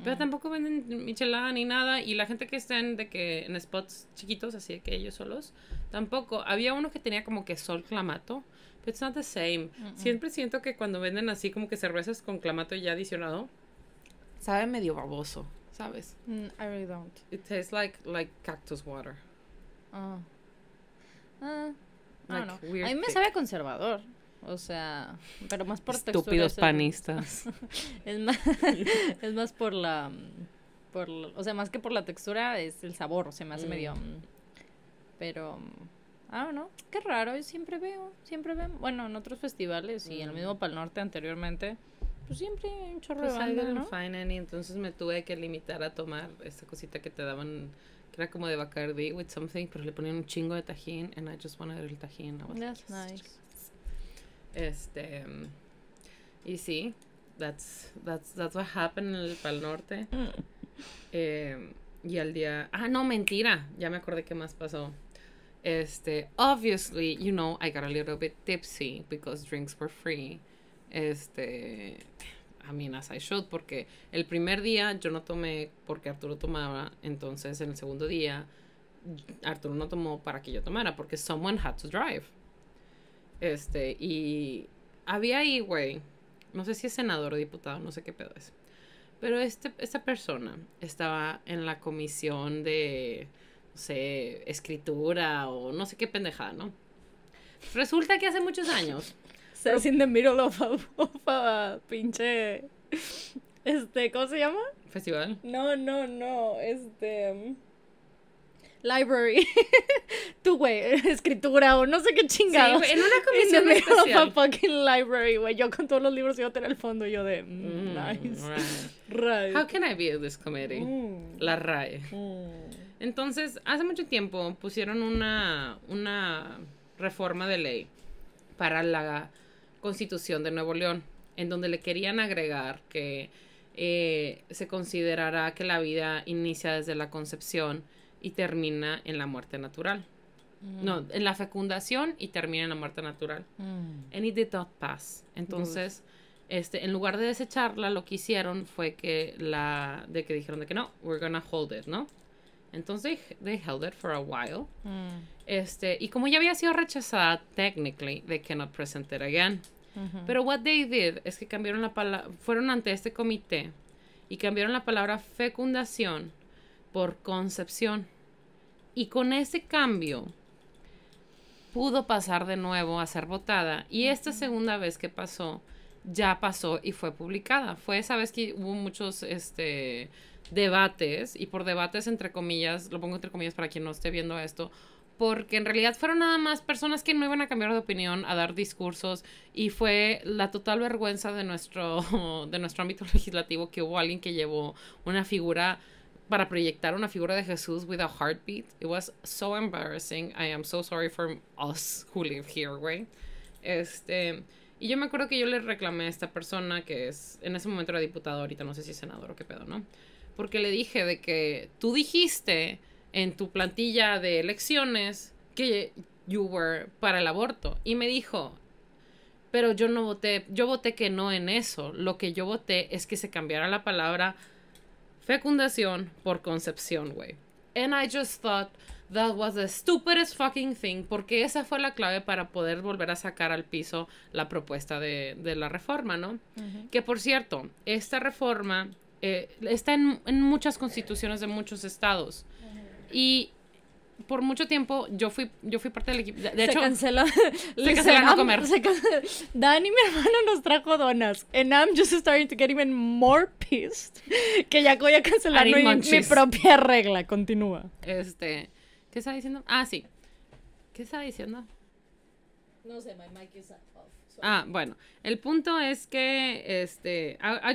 Pero mm. tampoco venden michelada ni nada. Y la gente que está de que en spots chiquitos, así de que ellos solos, tampoco. Había uno que tenía como que sol clamato. Pero it's not the same. Siempre siento que cuando venden así como que cervezas con clamato ya adicionado, sabe medio baboso, ¿sabes? Mm, I really don't. It tastes like, like cactus water. Oh. A mí me sabe conservador. O sea, pero más por Estúpidos panistas. Es más, es más por la, por, o sea, más que por la textura es el sabor, se me hace medio, mm. Mm, pero, ah, mm, no, qué raro, yo siempre veo, siempre veo, bueno, en otros festivales y en el mismo Pal Norte anteriormente, pues siempre hay un chorro pues de banda, ¿no? y entonces me tuve que limitar a tomar esta cosita que te daban Que era como de Bacardi with something, pero le ponían un chingo de tajín and I just wanted el tajín. That's nice. Este. Y sí, that's, that's, that's what happened en el Pal Norte. Mm. Eh, y al día. Ah, no, mentira. Ya me acordé qué más pasó. Este, obviously, you know, I got a little bit tipsy because drinks were free. Este. I mean, as I should, porque el primer día yo no tomé porque Arturo tomaba, entonces en el segundo día Arturo no tomó para que yo tomara porque someone had to drive. Este, y había ahí, güey, no sé si es senador o diputado, no sé qué pedo es. Pero este, esta persona estaba en la comisión de, no sé, escritura o no sé qué pendejada, ¿no? Resulta que hace muchos años. Se in the middle pinche. Este, ¿cómo se llama? Festival. No, no, no. Este library, tú, güey, escritura o no sé qué chingados. Sí, en una comisión especial. fucking library, güey, yo con todos los libros yo tener el fondo y yo de, mm, mm, nice. How can I be this committee? Mm. La RAE. Entonces, hace mucho tiempo pusieron una, una reforma de ley para la constitución de Nuevo León, en donde le querían agregar que eh, se considerará que la vida inicia desde la concepción y termina en la muerte natural. Mm. No, en la fecundación y termina en la muerte natural. Mm. And it did not pass. Entonces, este, en lugar de desecharla, lo que hicieron fue que la, de que dijeron de que no, we're gonna hold it, ¿no? Entonces, they, held it for a while. Mm. Este, y como ya había sido rechazada, technically, they cannot present it again. Pero what they did es que cambiaron la palabra, fueron ante este comité y cambiaron la palabra fecundación por concepción. Y con ese cambio pudo pasar de nuevo a ser votada. Y esta segunda vez que pasó, ya pasó y fue publicada. Fue esa vez que hubo muchos este, debates, y por debates entre comillas, lo pongo entre comillas para quien no esté viendo esto, porque en realidad fueron nada más personas que no iban a cambiar de opinión, a dar discursos, y fue la total vergüenza de nuestro, de nuestro ámbito legislativo que hubo alguien que llevó una figura para proyectar una figura de Jesús with a heartbeat. It was so embarrassing. I am so sorry for us who live here, güey. Este, y yo me acuerdo que yo le reclamé a esta persona que es, en ese momento era diputado, ahorita no sé si senador o qué pedo, ¿no? Porque le dije de que tú dijiste en tu plantilla de elecciones que you were para el aborto. Y me dijo, pero yo no voté, yo voté que no en eso. Lo que yo voté es que se cambiara la palabra fecundación por concepción, güey. And I just thought that was the stupidest fucking thing, porque esa fue la clave para poder volver a sacar al piso la propuesta de, la reforma, ¿no? Que por cierto, esta reforma eh, está en, muchas constituciones de muchos estados. Y por mucho tiempo yo fui yo fui parte del equipo. De hecho, se canceló. Se cancelaron a comer. Dani, mi hermano, nos trajo donas. And I'm just starting to get even more pissed. Que ya voy a cancelar mi, propia regla. Continúa. Este. ¿Qué está diciendo? Ah, sí. ¿Qué está diciendo? No sé, my mic is Ah, bueno. El punto es que, este, ah, ah,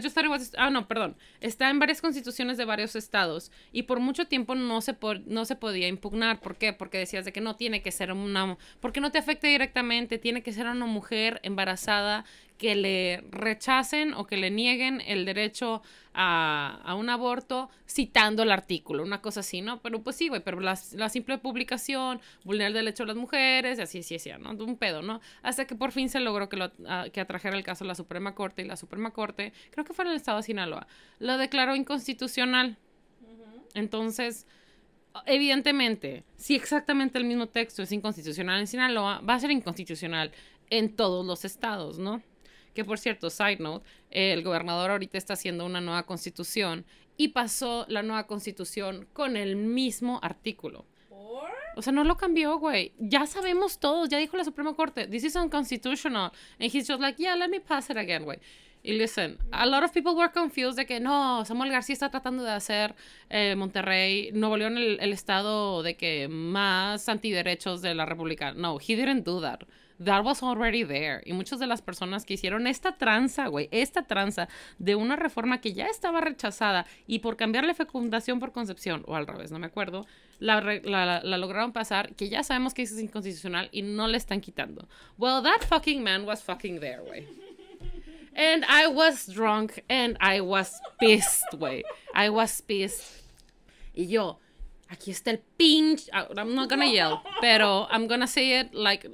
ah, no, perdón. Está en varias constituciones de varios estados y por mucho tiempo no se, no se podía impugnar. ¿Por qué? Porque decías de que no tiene que ser una, porque no te afecta directamente, tiene que ser una mujer embarazada que le rechacen o que le nieguen el derecho a, un aborto citando el artículo, una cosa así, ¿no? Pero pues sí, güey, pero la, simple publicación, vulnerar el derecho a las mujeres, así, así, así, ¿no? Un pedo, ¿no? Hasta que por fin se logró que, lo, ah, que atrajera el caso a la Suprema Corte y la Suprema Corte, creo que fue en el estado de Sinaloa, lo declaró inconstitucional. Entonces, evidentemente, si exactamente el mismo texto es inconstitucional en Sinaloa, va a ser inconstitucional en todos los estados, ¿no? que por cierto, side note, el gobernador ahorita está haciendo una nueva constitución y pasó la nueva constitución con el mismo artículo. O sea, no lo cambió, güey. Ya sabemos todos, ya dijo la Suprema Corte, this is unconstitutional. And he's just like, yeah, let me pass it again, güey. Y listen, a lot of people were confused de que no, Samuel García está tratando de hacer eh, Monterrey, Nuevo León, el, el, estado de que más antiderechos de la República. No, he didn't do that that was already there. Y muchas de las personas que hicieron esta tranza, güey, esta tranza de una reforma que ya estaba rechazada y por cambiarle fecundación por concepción, o al revés, no me acuerdo, la, lograron pasar, que ya sabemos que es inconstitucional y no le están quitando. Well, that fucking man was fucking there, güey. And I was drunk and I was pissed, güey. I was pissed. Y yo, aquí está el pinche. Ah, I'm not gonna yell, pero I'm gonna say it like.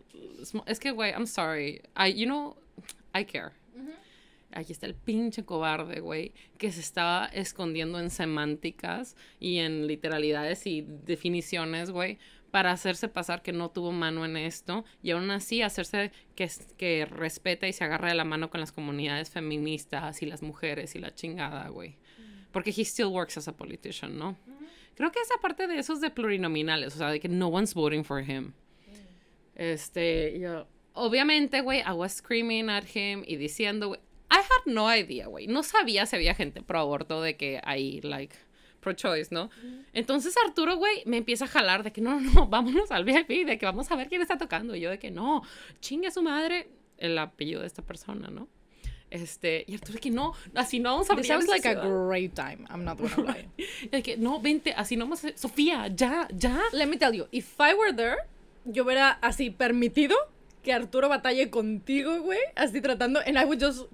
Es que, güey, I'm sorry. I, you know, I care. Aquí está el pinche cobarde, güey, que se estaba escondiendo en semánticas y en literalidades y definiciones, güey, para hacerse pasar que no tuvo mano en esto y aún así hacerse que, que respeta y se agarra de la mano con las comunidades feministas y las mujeres y la chingada, güey. Porque he still works as a politician, ¿no? Creo que esa parte de esos de plurinominales, o sea, de que no one's voting for him. Este, yo, obviamente, güey, I was screaming at him y diciendo, güey, I had no idea, güey. No sabía si había gente pro aborto de que hay like, pro choice, ¿no? Entonces Arturo, güey, me empieza a jalar de que no, no, no, vámonos al VIP, de que vamos a ver quién está tocando. Y yo de que no, chingue a su madre el apellido de esta persona, ¿no? Este, y Arturo que no, así no vamos a This sounds like a great time. I'm not gonna lie. y que no, vente, así no vamos a Sofía, ya, ya. Let me tell you, if I were there, yo hubiera así permitido que Arturo batalle contigo, güey, así tratando and I would just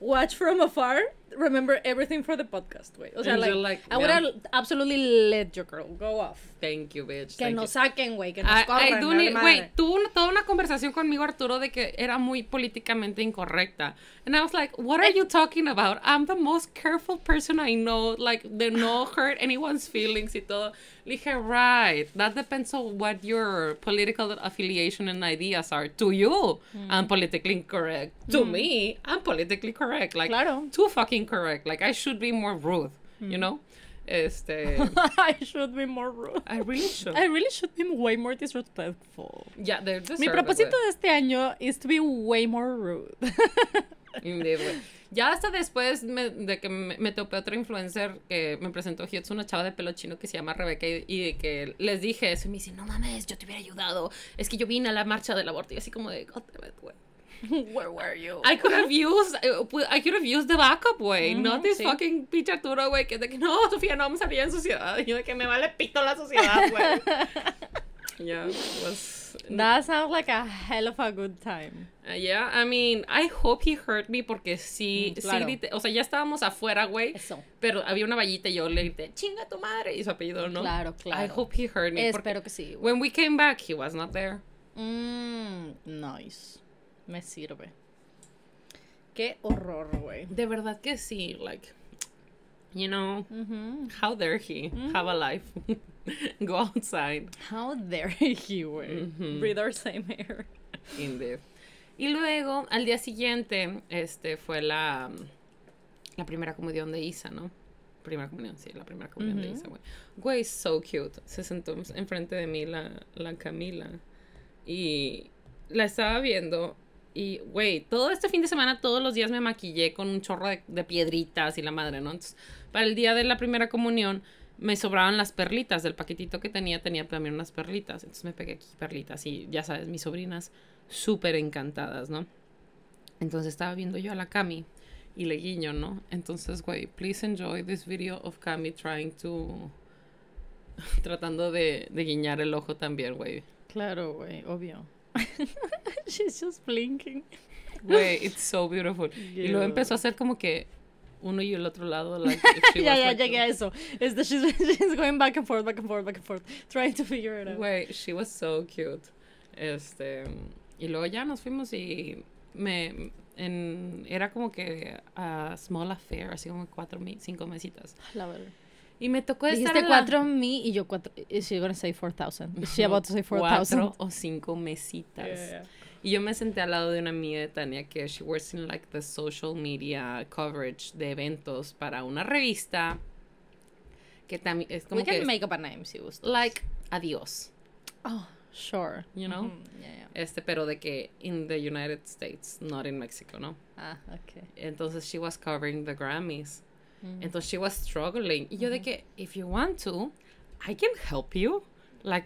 watch from afar remember everything for the podcast, güey. O sea, like, I would have absolutely let your girl go off. Thank you, bitch. Que nos saquen, güey, que ah, nos I, Güey, tuvo toda una conversación conmigo, Arturo, de que era muy políticamente incorrecta. And I was like, what are eh. you talking about? I'm the most careful person I know, like, they no hurt anyone's feelings y todo. Le dije, right, that depends on what your political affiliation and ideas are. To you, I'm mm. politically incorrect. To mm. me, I'm politically correct. Like, claro. fucking correct, Like I should be more rude, you mm. know? Este. I should be more rude. I really should. I really should be way more disrespectful. Yeah, Mi propósito de este año is to be way more rude. Ya hasta después de que me, me, topé otro influencer que me presentó Hughes, una chava de pelo chino que se llama Rebeca, y, que les dije eso, y me dice, no mames, yo te hubiera ayudado, es que yo vine a la marcha del aborto, y así como de, God damn it, güey. Where were you? I could have used, eh, I could have used the backup way, not this fucking pinche Arturo, güey, que de que no, Sofía, no vamos a vivir en sociedad. Y yo de que me vale pito la sociedad, güey. yeah, was. That sounds like a hell of a good time. Uh, yeah, I mean, I hope he hurt me porque sí, mm, claro. sí o sea, ya estábamos afuera, güey. Eso. Pero había una vallita y yo le dije, chinga tu madre, y su apellido, ¿no? Claro, claro. I hope he hurt me. Espero que sí. When we came back, he was not there. Mmm, nice me sirve. Qué horror, güey. De verdad que sí, like, you know, how dare he have a life? Go outside. How dare he, güey. Breathe our same air. Indeed. Y luego, al día siguiente, este fue la, la primera comunión de Isa, ¿no? Primera comunión, sí, la primera comunión de Isa, güey. Güey, so cute. Se sentó enfrente de mí la, la Camila. Y la estaba viendo y, güey, todo este fin de semana, todos los días me maquillé con un chorro de, piedritas y la madre, ¿no? Entonces, para el día de la primera comunión, me sobraban las perlitas. Del paquetito que tenía, tenía también unas perlitas. Entonces me pegué aquí perlitas y ya sabes, mis sobrinas súper encantadas, ¿no? Entonces estaba viendo yo a la Cami y le guiño, ¿no? Entonces, güey, please enjoy this video of Cami trying to. tratando de, de guiñar el ojo también, güey. Claro, güey, obvio. She's just blinking. Güey, it's so beautiful. Y luego empezó a hacer como que uno y el otro lado. Yeah, ya, ya, llegué a eso. Es este, she's, she's, going back and forth, back and forth, back and forth, trying to figure it out. Güey, she was so cute. Este, y luego ya nos fuimos y me... En, era como que a small affair, así como cuatro, cinco mesitas. La verdad. Y me tocó estar cuatro en la... 4 mil y yo 4... She's gonna say 4,000. She about to say 4,000. Cuatro o cinco mesitas. Yeah, yeah. Y yo me senté al lado de una amiga de Tania que she works in like the social media coverage de eventos para una revista que también es como We can que make up a name si gustas. Like adiós. Oh, sure. You know? Mm -hmm. yeah, este, pero de que in the United States, not in Mexico, ¿no? Ah, okay. Entonces she was covering the Grammys. Mm. Entonces she was struggling. Y yo de que, if you want to, I can help you. Like,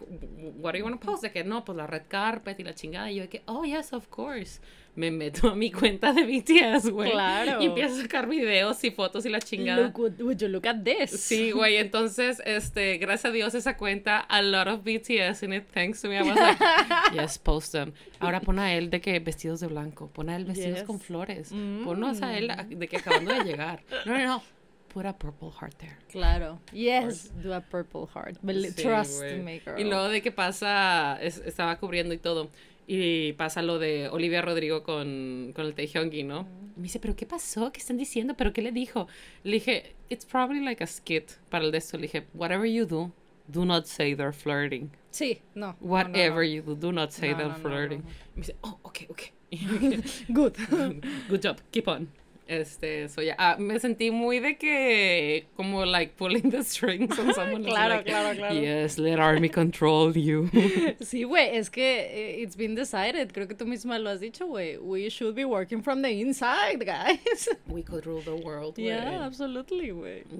what do you want to post? De que no, pues la red carpet y la chingada. Y yo de que, oh, yes, of course. Me meto a mi cuenta de BTS, güey. Claro. Y empiezo a sacar videos y fotos y la chingada. would you look at this? Sí, güey. Entonces, este, gracias a Dios esa cuenta, a lot of BTS in it. Thanks to me. I was like, yes, post them. Ahora pon a él de que vestidos de blanco. Pon a él vestidos con flores. Mm. a él de que acabando de llegar. No, no, no put a purple heart there. Claro. Yes, pues, do a purple heart. Sí, trust me, girl. Y luego de que pasa, estaba cubriendo y todo. Y pasa lo de Olivia Rodrigo con, con el Taehyunggi, ¿no? Mm. Me dice, ¿pero qué pasó? ¿Qué están diciendo? ¿Pero qué le dijo? Le dije, it's probably like a skit para el de esto. Le dije, whatever you do, do not say they're flirting. Sí, no. Whatever you do, do not say they're flirting. Me dice, oh, ok, ok. Good. Good job, keep on. Este, ya ah, me sentí muy de que, como, like, pulling the strings on someone. claro, claro, claro. Yes, let army control you. sí, güey, es que eh, it's been decided. Creo que tú misma lo has dicho, güey. We should be working from the inside, guys. We could rule the world, güey. Yeah, absolutely, güey.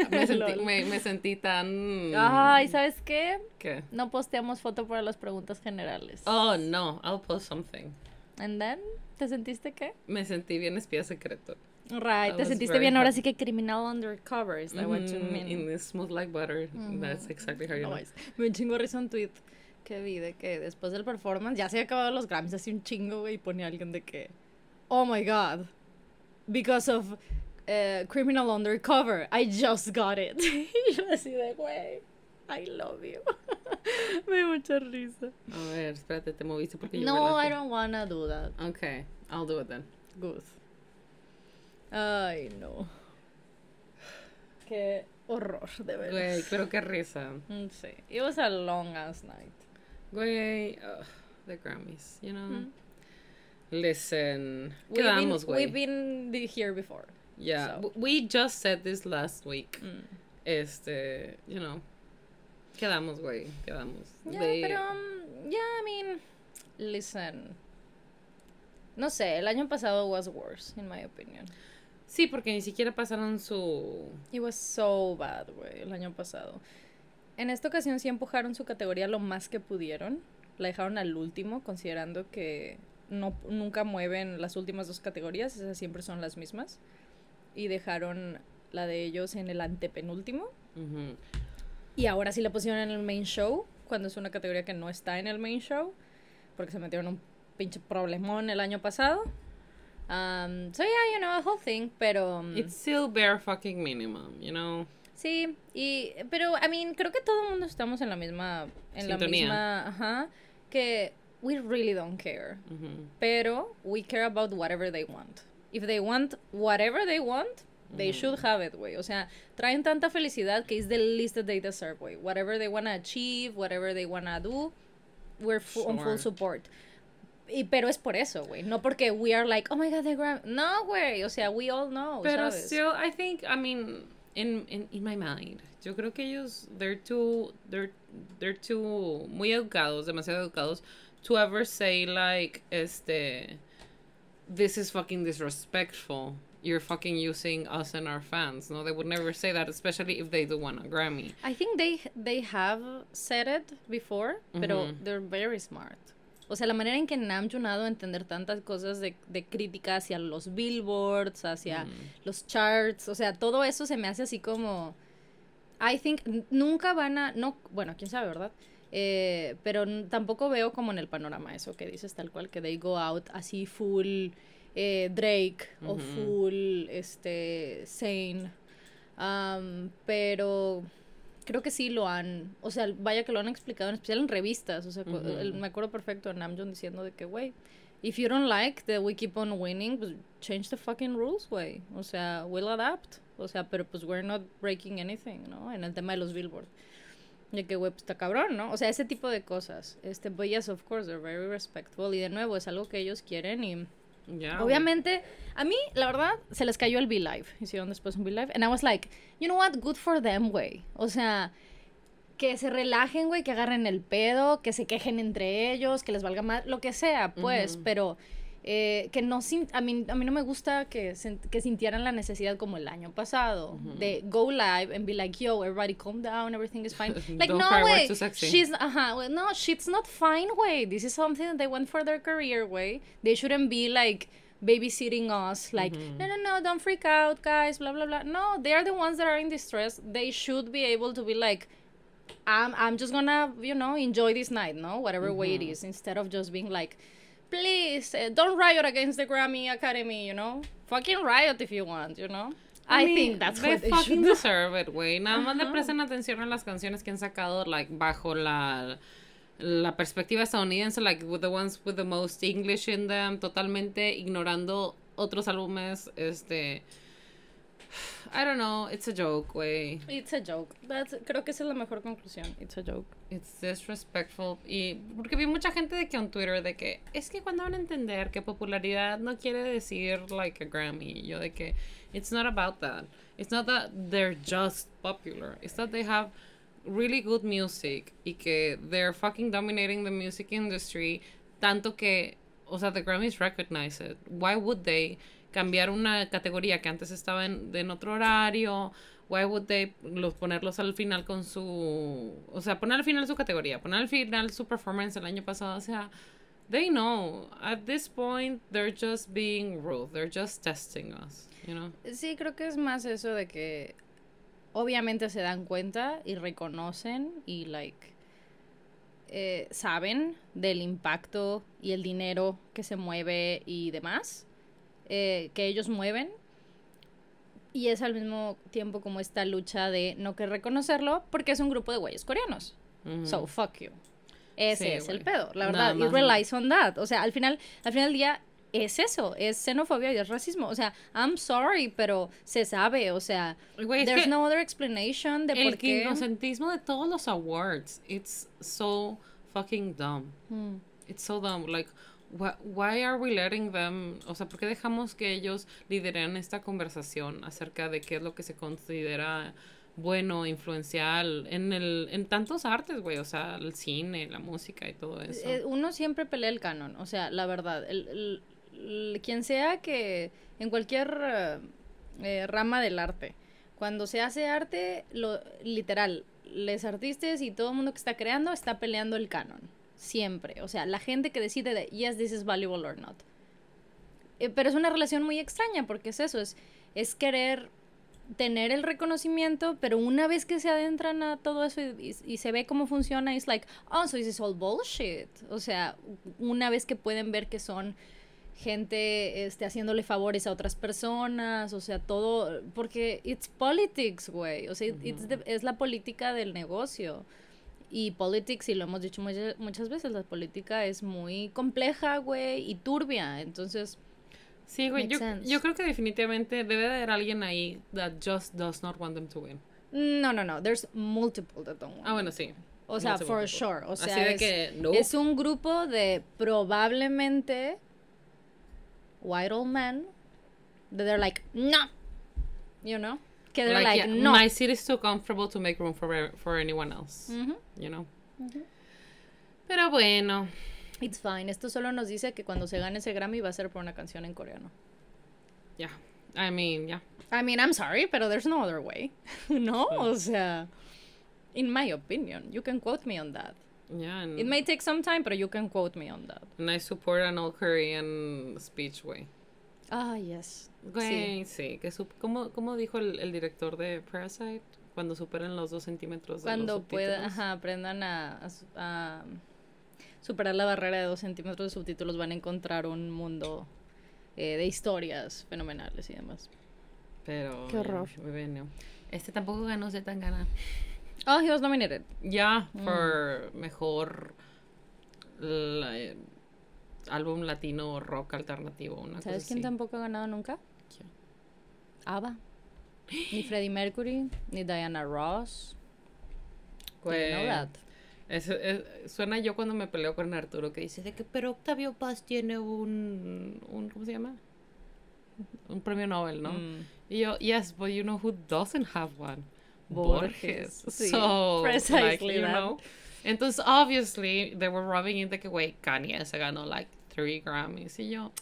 Me, sentí, me, me, sentí tan... Ay, ¿sabes qué? ¿Qué? No posteamos foto para las preguntas generales. Oh, no, I'll post something. And then... ¿Te sentiste qué? Me sentí bien espía secreto. Right, te sentiste bien ahora sí que criminal undercover I that you mm, mean? In smooth like butter, mm-hmm. that's exactly how you know. Me un chingo risa un tweet que vi de que después del performance ya se había acabado los Grammys así un chingo güey y ponía alguien de que oh my god because of eh, criminal undercover I just got it y yo así de güey I love you. me da mucha risa. A ver, espérate, te moviste porque yo No, I don't wanna do that. Okay, I'll do it then. Good. Ay, no. Qué horror, de verdad. Güey, pero qué risa. Mm, sí. It was a long ass night. Güey, the Grammys, you know. Mm. Listen, we've quedamos, güey. We've been here before. Yeah, we just said this last week. Mm. Este, you know, Quedamos, güey, quedamos. Ya, pero, mm, ya, I mean, listen. No sé, el año pasado was worse, in my opinion. Sí, porque ni siquiera pasaron su... It was so bad, güey, el año pasado. En esta ocasión sí empujaron su categoría lo más que pudieron. La dejaron al último, considerando que no, nunca mueven las últimas dos categorías, esas siempre son las mismas. Y dejaron la de ellos en el antepenúltimo. Y ahora sí la pusieron en el main show, cuando es una categoría que no está en el main show, porque se metieron un pinche problemón el año pasado. Um, so yeah, you know, a whole thing, pero... Um, It's still bare fucking minimum, you know? Sí, y, pero, I mean, creo que todo el mundo estamos en la misma... En la misma... Que we really don't care. Pero we care about whatever they want. If they want whatever they want, They should have it, güey. O sea, traen tanta felicidad que es the least that they deserve, güey. Whatever they wanna achieve, whatever they wanna do, we're on full support. Y, pero es por eso, güey. No porque we are like, oh my god, they're No, güey. O sea, we all know. Pero still, I think, I mean, in, in, in my mind, yo creo que ellos, they're too, they're, they're too, muy educados, demasiado educados, to ever say, like, este, this is fucking disrespectful you're fucking using us and our fans. No, they would never say that, especially if they do want a Grammy. I think they they have said it before, pero mm-hmm. they're very smart. O sea, la manera en que Namjoon ha dado a entender tantas cosas de, de crítica hacia los billboards, hacia mm. los charts, o sea, todo eso se me hace así como... I think nunca van a... No, bueno, quién sabe, ¿verdad? Eh, pero tampoco veo como en el panorama eso que dices tal cual, que they go out así full... Eh, Drake o full este, Zane. pero creo que sí lo han, o sea, vaya que lo han explicado, en especial en revistas. O sea, me acuerdo perfecto en Namjoon diciendo de que, güey, if you don't like that we keep on winning, pues change the fucking rules, güey. O sea, we'll adapt. O sea, pero pues we're not breaking anything, ¿no? En el tema de los billboards. De que, güey, pues está cabrón, ¿no? O sea, ese tipo de cosas. Este, but yes, of course, they're very respectful. Y de nuevo, es algo que ellos quieren y Obviamente, a mí, la verdad, se les cayó el Be Live. Hicieron después un Be Live. And I was like, you know what? Good for them, güey. O sea, que se relajen, güey, que agarren el pedo, que se quejen entre ellos, que les valga más, lo que sea, pues. Pero eh, que no a mí, a mí no me gusta que, sintieran la necesidad como el año pasado de go live and be like yo everybody calm down everything is fine like no way she's uh no she's not fine way this is something they went for their career way they shouldn't be like babysitting us like no no no don't freak out guys blah blah blah no they are the ones that are in distress they should be able to be like i'm i'm just gonna you know enjoy this night no whatever way it is instead of just being like please eh, don't riot against the Grammy Academy, you know? Fucking riot if you want, you know? I, think that's they what they fucking should deserve it, güey. Nada más le presten atención a las canciones que han sacado, like, bajo la la perspectiva estadounidense, like with the ones with the most English in them, totalmente ignorando otros álbumes, este, I don't know, it's a joke, güey. It's a joke. That's, creo que esa es la mejor conclusión. It's a joke. It's disrespectful. Y porque vi mucha gente de que en Twitter de que es que cuando van a entender que popularidad no quiere decir like a Grammy. Yo de que it's not about that. It's not that they're just popular. It's that they have really good music y que they're fucking dominating the music industry tanto que o sea the Grammys recognize it. Why would they? cambiar una categoría que antes estaba en, otro horario. Why would they los, ponerlos al final con su. O sea, poner al final su categoría, poner al final su performance el año pasado. O sea, they know. At this point, they're just being rude. They're just testing us, you know? Sí, creo que es más eso de que obviamente se dan cuenta y reconocen y, like. Eh, saben del impacto y el dinero que se mueve y demás eh, que ellos mueven. Y es al mismo tiempo como esta lucha de no querer reconocerlo porque es un grupo de güeyes coreanos. So, fuck you. Ese es el pedo, la verdad. Y relies on that. O sea, al final, al final del día es eso, es xenofobia y es racismo. O sea, I'm sorry, pero se sabe, o sea, there's no other explanation de por qué. El inocentismo de todos los awards, it's so fucking dumb. Hmm. It's so dumb. Like, why are we letting them, o sea, ¿por qué dejamos que ellos lideren esta conversación acerca de qué es lo que se considera bueno, influencial en el en tantos artes, güey, o sea, el cine, la música y todo eso. Eh, uno siempre pelea el canon, o sea, la verdad, quien sea que en cualquier eh, eh, rama del arte, cuando se hace arte, lo literal, los artistas y todo el mundo que está creando está peleando el canon siempre. O sea, la gente que decide de, yes, this is valuable or not. Eh, pero es una relación muy extraña porque es eso, es, es querer tener el reconocimiento, pero una vez que se adentran a todo eso y, se ve cómo funciona, es like, oh, so this is all bullshit. O sea, una vez que pueden ver que son gente este, haciéndole favores a otras personas, o sea, todo, porque it's politics, güey, o sea, es la política del negocio y politics, y lo hemos dicho muchas, veces, la política es muy compleja, güey, y turbia. Entonces. Sí, güey, yo, creo que definitivamente debe haber alguien ahí that just does not want them to win. No, no, no. There's multiple that don't want Ah, bueno, sí. O sea, for sure. O sea, es, un grupo de probablemente white old men that they're like, no. You know? Que they're like, like yeah, no. My seat is too comfortable to make room for, for anyone else. Mm -hmm. You know? Mm -hmm. Pero bueno. It's fine. Esto solo nos dice que cuando se gane ese Grammy va a ser por una canción en coreano. Yeah. I mean, yeah. I mean, I'm sorry, pero there's no other way. no, yeah. o sea, in my opinion, you can quote me on that. Yeah. it may take some time, but you can quote me on that. And I support an all Korean speech way. Ah, yes. sí. sí. que ¿cómo, dijo el, director de Parasite? Cuando superen los dos centímetros de Cuando puedan, ajá, aprendan a, superar la barrera de dos centímetros de subtítulos, van a encontrar un mundo eh, de historias fenomenales y demás. Pero. Qué horror. este tampoco ganó tan ganar. Oh, he was nominated. Ya, for mejor álbum latino rock alternativo. ¿Sabes quién tampoco ha ganado nunca? Ava. ABBA. Ni Freddie Mercury, ni Diana Ross. Pues, suena yo cuando me peleo con Arturo que dice de que pero Octavio Paz tiene un, ¿cómo se llama? Un premio Nobel, ¿no? Mm. Y yo, yes, but you know who doesn't have one? Borges. Sí, so, precisely Entonces, obviously, they were rubbing in the que, wait, Kanye se ganó like three Grammys. Y yo,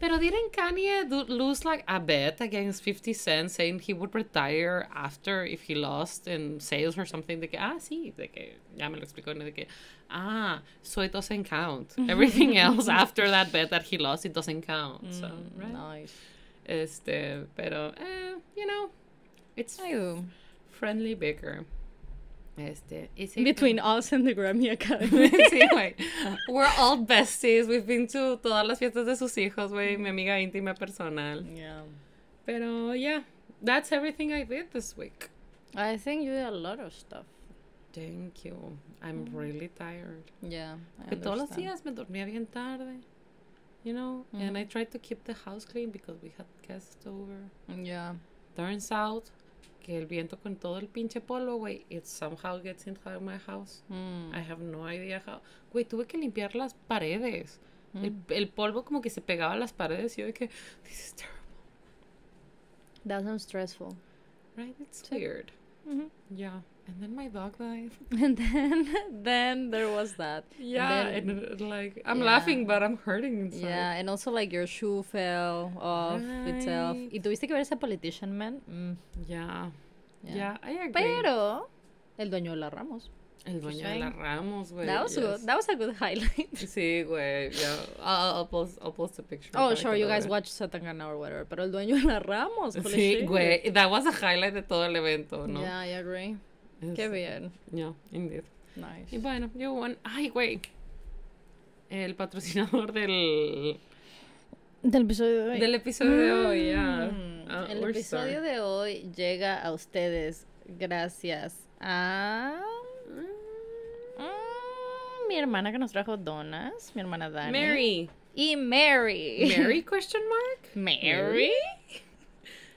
pero didn't Kanye do, lose like a bet against 50 Cent saying he would retire after if he lost in sales or something? De que, ah, sí, de que ya me lo explicó, de que, ah, so it doesn't count. Everything else after that bet that he lost, it doesn't count. Mm, so, right? Nice. Este, pero, eh, you know, it's friendly bigger. Este, y sí, Between uh, us and the Grammy Academy. sí, güey. We're all besties. We've been to todas las fiestas de sus hijos, güey. Mi amiga íntima personal. Yeah. Pero, yeah. That's everything I did this week. I think you did a lot of stuff. Thank you. I'm mm. really tired. Yeah. I todos los días me dormía bien tarde. You know? Mm. And mm-hmm. I tried to keep the house clean because we had guests over. Yeah. Turns out que el viento con todo el pinche polvo, güey, it somehow gets inside my house. Mm. I have no idea how. Güey, tuve que limpiar las paredes. Mm. El, polvo como que se pegaba a las paredes y yo dije que, this is terrible. That sounds stressful. Right? It's weird. Mm-hmm. Yeah. and then my dog died and then then there was that yeah and, then, and uh, like i'm yeah. laughing but i'm hurting inside. yeah and also like your shoe fell off right. itself y tuviste que ver ese politician man mm. yeah. yeah. yeah i agree pero el dueño de la ramos El dueño de la Ramos, güey. That was yes. good. That was a good highlight. sí, güey. Yeah. I'll, I'll, post, I'll post a picture. Oh, sure. You guys watch Satangana or whatever. Pero el dueño de la Ramos. Sí, güey. That was a highlight de todo el evento, ¿no? Yeah, I agree. Qué bien. ya, indeed. Nice. Y bueno, yo, ay, güey. El patrocinador del. Del episodio de hoy. Del episodio de hoy, mm, ah, El episodio de hoy llega a ustedes gracias a. Mm. Mm, mi hermana que nos trajo donas, mi hermana Dani. Mary. Y Mary. Mary question mark? Mary.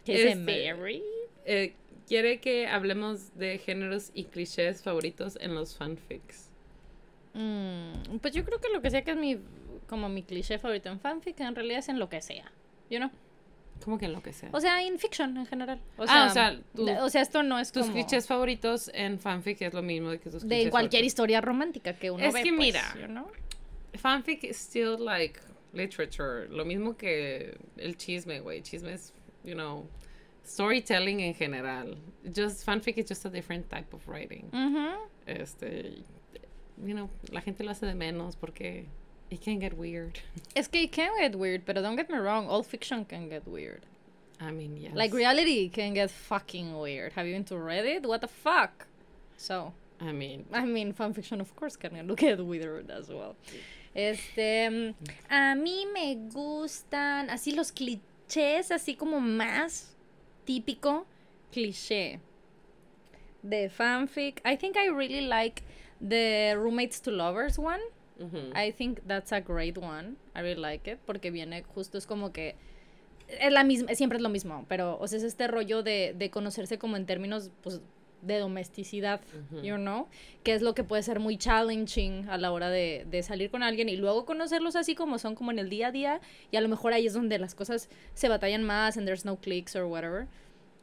¿Qué es este, Mary? Eh, quiere que hablemos de géneros y clichés favoritos en los fanfics. Mm, pues yo creo que lo que sea que es mi como mi cliché favorito en fanfic en realidad es en lo que sea. Yo no. Know? ¿Cómo que en lo que sea? O sea, en fiction en general. ah, o sea, o sea esto no es tus clichés favoritos en fanfic es lo mismo que tus clichés de cualquier historia romántica que uno ve. Es que pues, mira, fanfic is still like literature, lo mismo que el chisme, güey. Chisme es, you know, storytelling en general. Just fanfic is just a different type of writing. Mm-hmm. Este, you know, la gente lo hace de menos porque it can get weird. Es que it can get weird, pero don't get me wrong, all fiction can get weird. I mean, yes. Like reality can get fucking weird. Have you been to Reddit? What the fuck? So. I mean. I mean, fanfiction of course can get weird as well. Este, a mí me gustan así los clichés, así como más típico cliché de fanfic. I think I really like the Roommates to Lovers one. I think that's a great one. I really like it. Porque viene justo, es como que. Es la misma, siempre es lo mismo, pero, o es este rollo de, de conocerse como en términos, pues, de domesticidad, you know, que es lo que puede ser muy challenging a la hora de, de, salir con alguien y luego conocerlos así como son, como en el día a día, y a lo mejor ahí es donde las cosas se batallan más, and there's no clicks or whatever.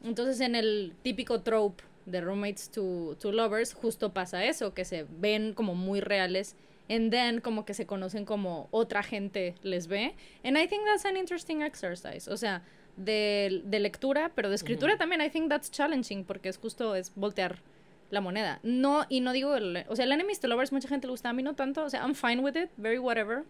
Entonces, en el típico trope de roommates to, to lovers, justo pasa eso, que se ven como muy reales and then como que se conocen como otra gente les ve. And I think that's an interesting exercise. O sea, de, de lectura, pero de escritura también. I think that's challenging porque es justo es voltear la moneda. No, y no digo, o sea, el enemies to lovers mucha gente le gusta, a mí no tanto, o sea, I'm fine with it, very whatever.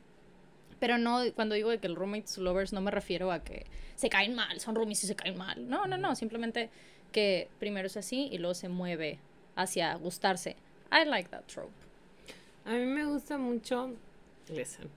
Pero no, cuando digo que el roommates to lovers no me refiero a que se caen mal, son roomies y se caen mal. No, no, no, simplemente que primero es así y luego se mueve hacia gustarse. I like that trope. A mí me gusta mucho, listen,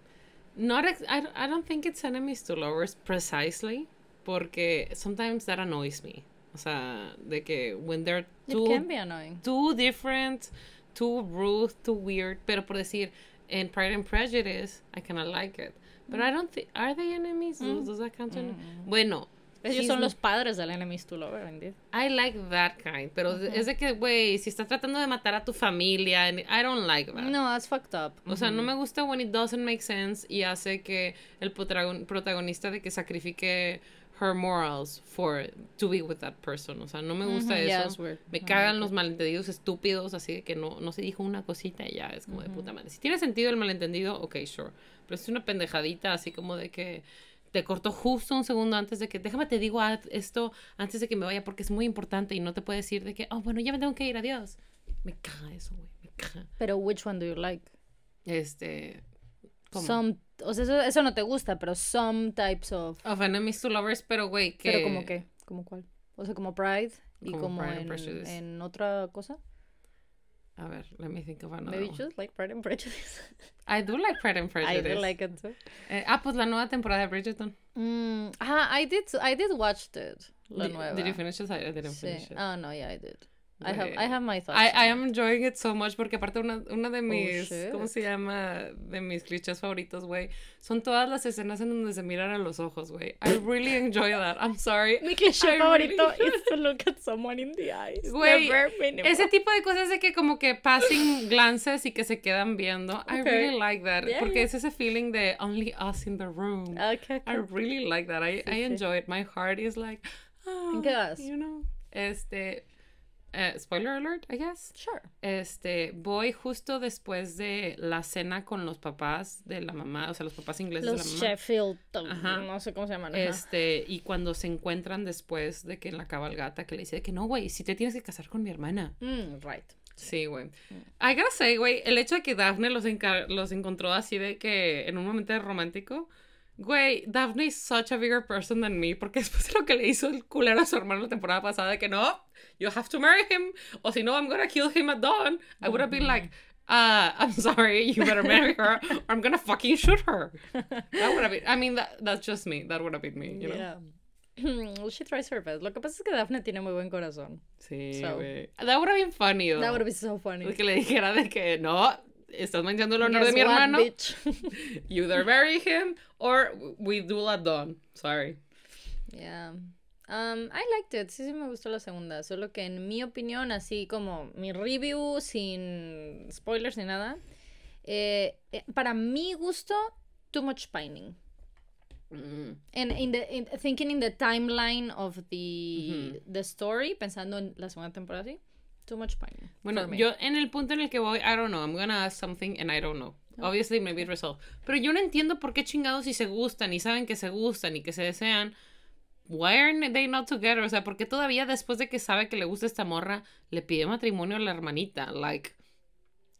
not I, I don't think it's enemies to lovers precisely, porque sometimes that annoys me. O sea, de que when they're too, It can be annoying. too different, too rude, too weird. Pero por decir, en Pride and Prejudice, I kind of like it. But I don't think, are they enemies? Mm. Does, that count? Mm. Bueno. Ellos son los padres del enemies to lover, I like that kind. Pero es de que, güey, si estás tratando de matar a tu familia, I don't like that. No, that's fucked up. O sea, no me gusta when it doesn't make sense y hace que el protagonista de que sacrifique her morals for to be with that person. O sea, no me gusta eso. me cagan los malentendidos estúpidos, así que no, no se dijo una cosita y ya es como de puta madre. Si tiene sentido el malentendido, ok, sure. Pero es una pendejadita, así como de que te cortó justo un segundo antes de que, déjame te digo esto antes de que me vaya porque es muy importante y no te puede decir de que, oh, bueno, ya me tengo que ir, adiós. Me caga eso, güey, me caga. Pero, which one do you like? Este o sea, eso, eso, no te gusta, pero some types of... Of enemies to lovers, pero güey, que... Pero como qué, como cuál. O sea, como Pride y como, en, en, otra cosa. A ver, let me think of another Maybe one. just like Pride and Prejudice. I do like Pride and Prejudice. I do like it too. Eh, ah, pues la nueva temporada de Bridgerton. ah, I did, I did watch it, la did, nueva. Did you finish it? I didn't finish it. Oh, no, yeah, I did. I have, I have my thoughts. I, I, am enjoying it so much porque aparte una, una de oh, mis, ¿cómo se llama? De mis clichés favoritos, güey. Son todas las escenas en donde se miran a los ojos, güey. I really enjoy that. I'm sorry. Mi cliché favorito es to look at someone in the eyes. Güey, ese tipo de cosas de que como que passing glances y que se quedan viendo. I really like that. porque es ese feeling de only us in the room. Okay. I really like that. I, I enjoy it. My heart is like, oh, you know. Este, eh, spoiler alert, I guess. Sure. Este, voy justo después de la cena con los papás de la mamá, o sea, los papás ingleses de la mamá. Sheffield, no sé cómo se llaman. Este, y cuando se encuentran después de que en la cabalgata, que le dice que no, güey, si te tienes que casar con mi hermana. Mm, right. Sí, güey. Mm. I gotta güey, el hecho de que Daphne los, los encontró así de que en un momento romántico Güey, Daphne is such a bigger person than me, porque después de lo que le hizo el culero a su hermano la temporada pasada, de que no, you have to marry him, o si no, I'm gonna kill him at dawn, I would have been like, uh, I'm sorry, you better marry her, or I'm gonna fucking shoot her. That would have been, I mean, that, that's just me, that would have been me, you know? Yeah. She tries her best. Lo que pasa es que Daphne tiene muy buen corazón. Sí, güey. that would have been funny, though. That would have been so funny. Que le dijera de que no, estás manchando el honor de mi hermano. either bury him or we do a don. Sorry. Yeah. Um, I liked it. Sí, sí me gustó la segunda. Solo que en mi opinión, así como mi review sin spoilers ni nada, eh, eh, para mi gusto, too much pining. Mm. And in the in, thinking in the timeline of the the story, pensando en la segunda temporada, sí much pain. Bueno, yo en el punto en el que voy, I don't know, I'm gonna ask something and I don't know. Oh. Obviously, maybe resolve Pero yo no entiendo por qué chingados si se gustan y saben que se gustan y que se desean. Why aren't they not together? O sea, porque todavía después de que sabe que le gusta esta morra, le pide matrimonio a la hermanita? Like,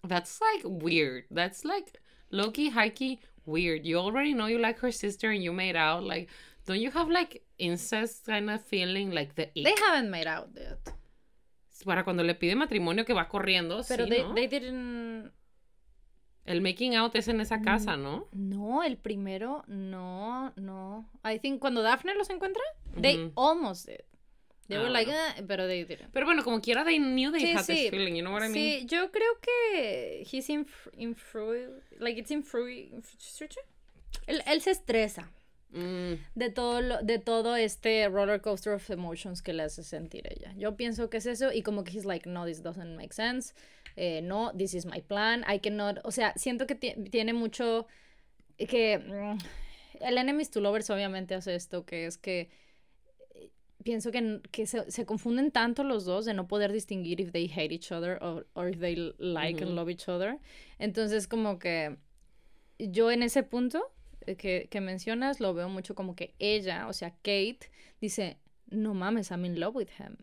that's like weird. That's like Loki, key weird. You already know you like her sister and you made out. Like, don't you have like incest kind of feeling? Like the. They haven't made out yet para cuando le pide matrimonio que va corriendo. Pero sí, they, they didn't... El making out es en esa mm, casa, ¿no? No, el primero, no, no. I think cuando Daphne los encuentra, they almost did. They were ah, like, eh", pero they Pero bueno, como quiera, they knew they feeling, you know what I mean? Sí, yo creo que he's Like, it's Él, él se estresa. Mm. De, todo de todo este roller coaster of emotions que le hace sentir ella. Yo pienso que es eso y como que he's like, no, this doesn't make sense. Eh, no, this is my plan. I cannot. O sea, siento que tiene mucho. Que. Mm, el Enemies to Lovers obviamente hace esto, que es que. Eh, pienso que, que se, confunden tanto los dos de no poder distinguir if they hate each other or, or if they like and love each other. Entonces, como que. Yo en ese punto eh, que, que mencionas lo veo mucho como que ella, o sea, Kate, dice, no mames, I'm in love with him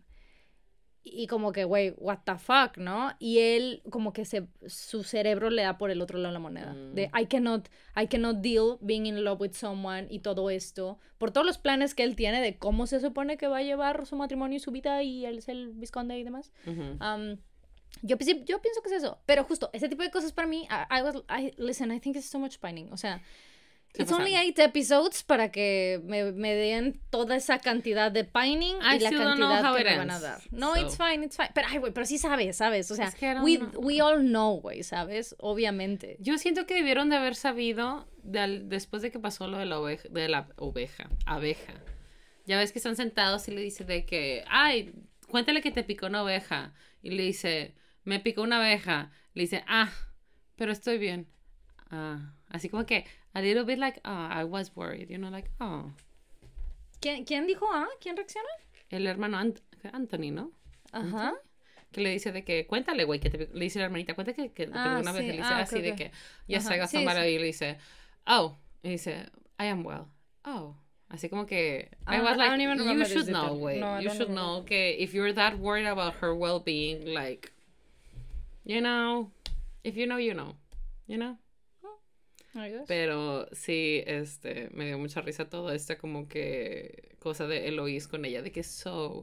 y como que, güey, what the fuck, ¿no? Y él como que se, su cerebro le da por el otro lado la moneda. Mm. De I cannot, I cannot deal being in love with someone y todo esto. Por todos los planes que él tiene de cómo se supone que va a llevar su matrimonio y su vida y él es el visconde y demás. yo, yo pienso que es eso. Pero justo, ese tipo de cosas para mí, listen, I think it's so much spining, O sea... It's pues, only ah. eight episodes para que me, me den toda esa cantidad de pining y la cantidad que me van a dar. No, it's fine, it's fine. Pero, ay, güey, pero sí sabes, ¿sabes? O sea, we, we, all know, güey, ¿sabes? Obviamente. Yo siento que debieron de haber sabido después de que pasó lo de la oveja, de la oveja, abeja. Ya ves que están sentados y le dice de que, ay, cuéntale que te picó una oveja. Y le dice, me picó una abeja. Le dice, ah, pero estoy bien. Ah, así como que, a little bit like, oh, I was worried, you know, like, oh. ¿Quién, quién dijo, ah? ¿Quién reacciona? El hermano Anthony, ¿no? Ajá. que le dice de que cuéntale, güey, que le dice la hermanita, Cuéntale que, que, ah, una vez le dice ah, así de que, ya se gastó mal y le dice, oh, y dice, I am well, oh. Así como que, I, was like, you should know, güey, you should know. know que if you're that worried about her well-being, like, you know, if you know, you know, you know. Pero sí, este, me dio mucha risa todo este como que cosa de Eloís con ella, de que so,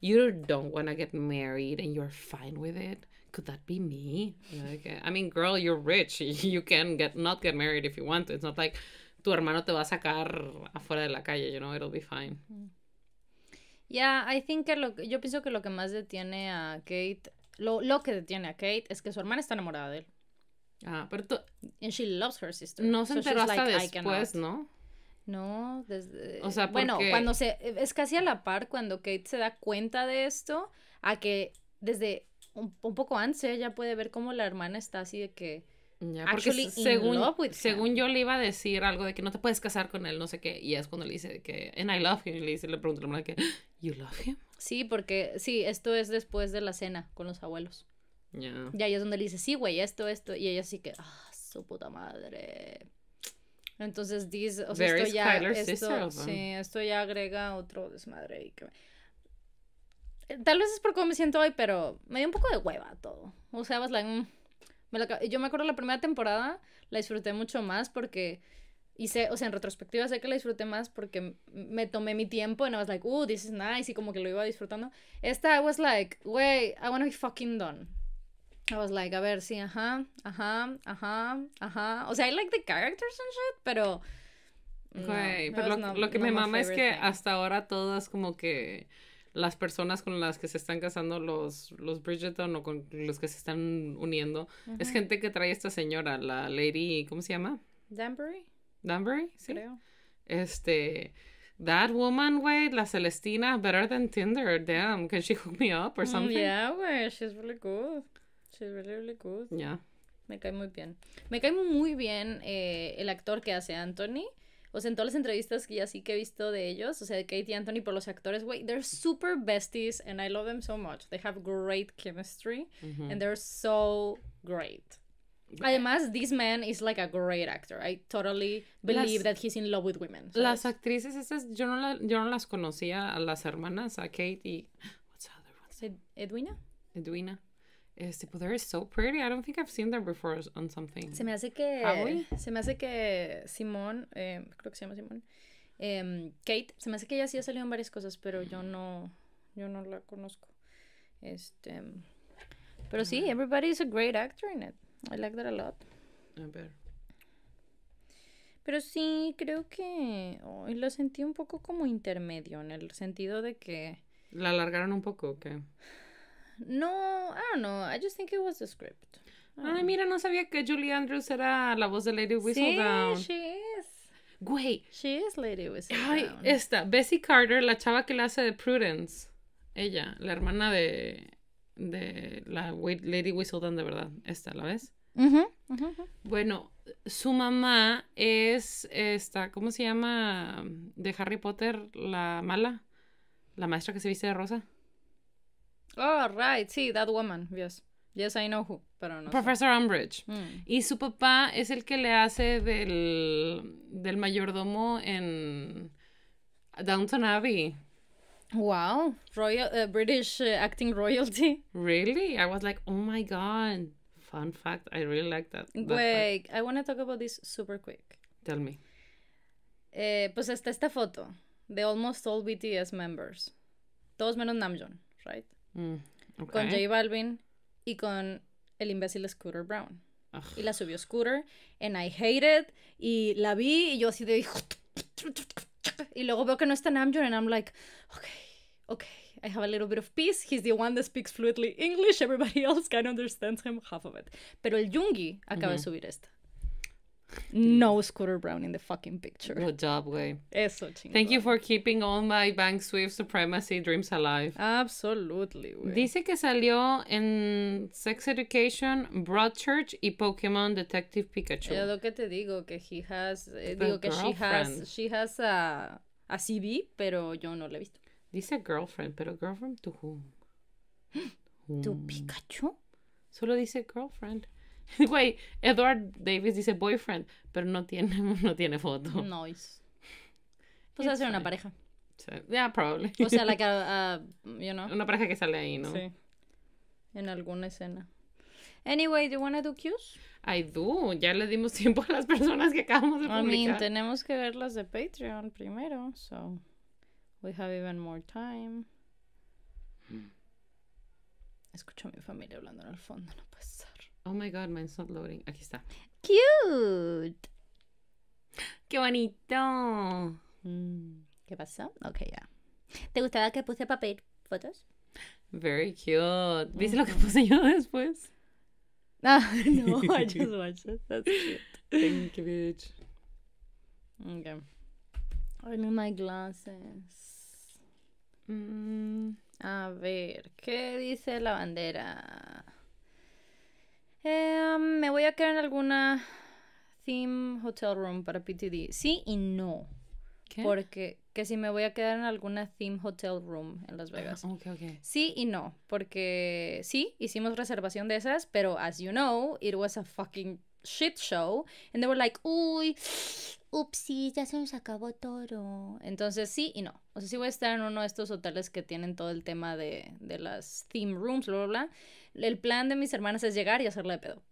you don't want to get married and you're fine with it. Could that be me? I mean, girl, you're rich. You can get not get married if you want to. It's not like tu hermano te va a sacar afuera de la calle, you know, it'll be fine. Yeah, I think que lo, yo pienso que lo que más detiene a Kate, lo, lo que detiene a Kate es que su hermana está enamorada de él. Ah, pero tú... And she loves her sister. No se enteró hasta después, ¿no? No, desde... O sea, Bueno, cuando se... Es casi a la par cuando Kate se da cuenta de esto, a que desde un, poco antes ella puede ver cómo la hermana está así de que... Ya, porque según, según yo le iba a decir algo de que no te puedes casar con él, no sé qué, y es cuando le dice que, and I love him, y le, dice, le pregunta a la hermana que, ¿you love him? Sí, porque, sí, esto es después de la cena con los abuelos ya Y ahí es donde le dice, sí, güey, esto, esto. Y ella sí que, ah, su puta madre. Entonces, dice o sea, esto ya, esto, sí, esto ya agrega otro desmadre. Y eh, Tal vez es por cómo me siento hoy, pero me dio un poco de hueva todo. O sea, was like, mm, yo me acuerdo la primera temporada, la disfruté mucho más porque hice, o sea, en retrospectiva sé que la disfruté más porque me tomé mi tiempo Y no was like, uh, this is nice, y como que lo iba disfrutando. Esta I was like, güey, I wanna be fucking done. I was like, a ver, sí, ajá, ajá, ajá, ajá. O sea, I like the characters and shit, pero. Okay, pero lo, que me mama es que hasta ahora todas como que las personas con las que se están casando los, los Bridgeton o con los que se están uniendo es gente que trae esta señora, la lady, ¿cómo se llama? Danbury. Danbury, sí. Este, that woman, güey, la Celestina, better than Tinder, damn, can she hook me up or mm, something? yeah, güey, she's really good. She's really, good. Yeah. Me cae muy bien. Me cae muy bien eh, el actor que hace Anthony. O sea, en todas las entrevistas que ya sí que he visto de ellos, o sea, de Kate y Anthony por los actores, güey, they're super besties and I love them so much. They have great chemistry and they're so great. Además, this man is like a great actor. I totally believe that he's in love with women. Las actrices esas, yo no, yo no las conocía a las hermanas, a Kate y... What's Edwina? Edwina. Este, but pues, they're so pretty. I don't think I've seen them before on something. Se me hace que. Se me hace que Simón, em, creo que se llama Simón. Em, Kate, se me hace que ella sí ha salido en varias cosas, pero yo no. Yo no la conozco. Este. Pero sí, everybody is a great actor in it. I like that a lot. A ver. Pero sí, creo que hoy lo sentí un poco como intermedio, en el sentido de que... ¿La alargaron un poco que no, I don't know. I just think it was the script. Ay, mira, no sabía que Julie Andrews era la voz de Lady Whistledown. Sí, she is. Güey. She is Lady Whistledown. esta, Bessie Carter, la chava que la hace de Prudence. Ella, la hermana de, de la Lady Whistledown de verdad. Esta, ¿la ves? Bueno, su mamá es esta, ¿cómo se llama? De Harry Potter, la mala, la maestra que se viste de rosa. Oh, right, see that woman, yes. Yes, I know who, pero no. Professor sé. Umbridge. Hmm. Y su papá es el que le hace del, del mayordomo en Downton Abbey. Wow, royal eh, British eh, acting royalty. Really? I was like, "Oh my god." Fun fact, I really like that. Wait, I want to talk about this super quick. Tell me. Eh, pues está esta foto de almost all BTS members. Todos menos Namjoon, right? Mm, con J Balvin y con el imbécil Scooter Brown. Y la subió Scooter en I Hate y la vi y yo así de... Y luego veo que no está en Amjur and I'm like, okay, okay. I have a little bit of peace. He's the one that speaks fluently English. Everybody else kind of understands him half of it. Pero el Yungi acaba de subir esta. No Scooter Brown in the fucking picture. Good job, güey. Eso, chingón. Thank you for keeping all my Bank Swift supremacy dreams alive. Absolutely, güey. Dice que salió en Sex Education, Broadchurch y Pokémon Detective Pikachu. lo que te digo, que he has... Eh, digo que she has, she has a, a CV, pero yo no la he visto. Dice girlfriend, pero girlfriend to whom? ¿To Pikachu? Solo dice girlfriend. Güey, Edward Davis dice boyfriend, pero no tiene, no tiene foto. Nice. Pues hacer una pareja. yeah, probably. O sea, la you know. Una pareja que sale ahí, ¿no? Sí. En alguna escena. Anyway, do you wanna do cues? I do. Ya le dimos tiempo a las personas que acabamos de publicar. tenemos que ver las de Patreon primero, so we have even more time. Hmm. Escucho a mi familia hablando en el fondo, no pasa. Oh my god, mine's not loading. Aquí está. Cute. Qué bonito. Mm, ¿Qué pasó? Ok, ya. ¿Te gustaba que puse papel fotos? Very cute. ¿Viste lo que puse yo después? Ah, no, I just watched it. That's cute. Thank you, bitch. Okay. I my glasses. Mm. A ver, ¿qué dice la bandera? Eh, um, me voy a quedar en alguna theme hotel room para PTD. Sí y no. Porque que si me voy a quedar en alguna theme hotel room en Las Vegas. Ah, sí y no, porque sí, hicimos reservación de esas, pero as you know, it was a fucking shit show. And they were like, uy, ups, ya se nos acabó todo. Entonces sí y no. O sea, si voy a estar en uno de estos hoteles que tienen todo el tema de, las theme rooms, bla, bla, bla. El plan de mis hermanas es llegar y hacerle pedo.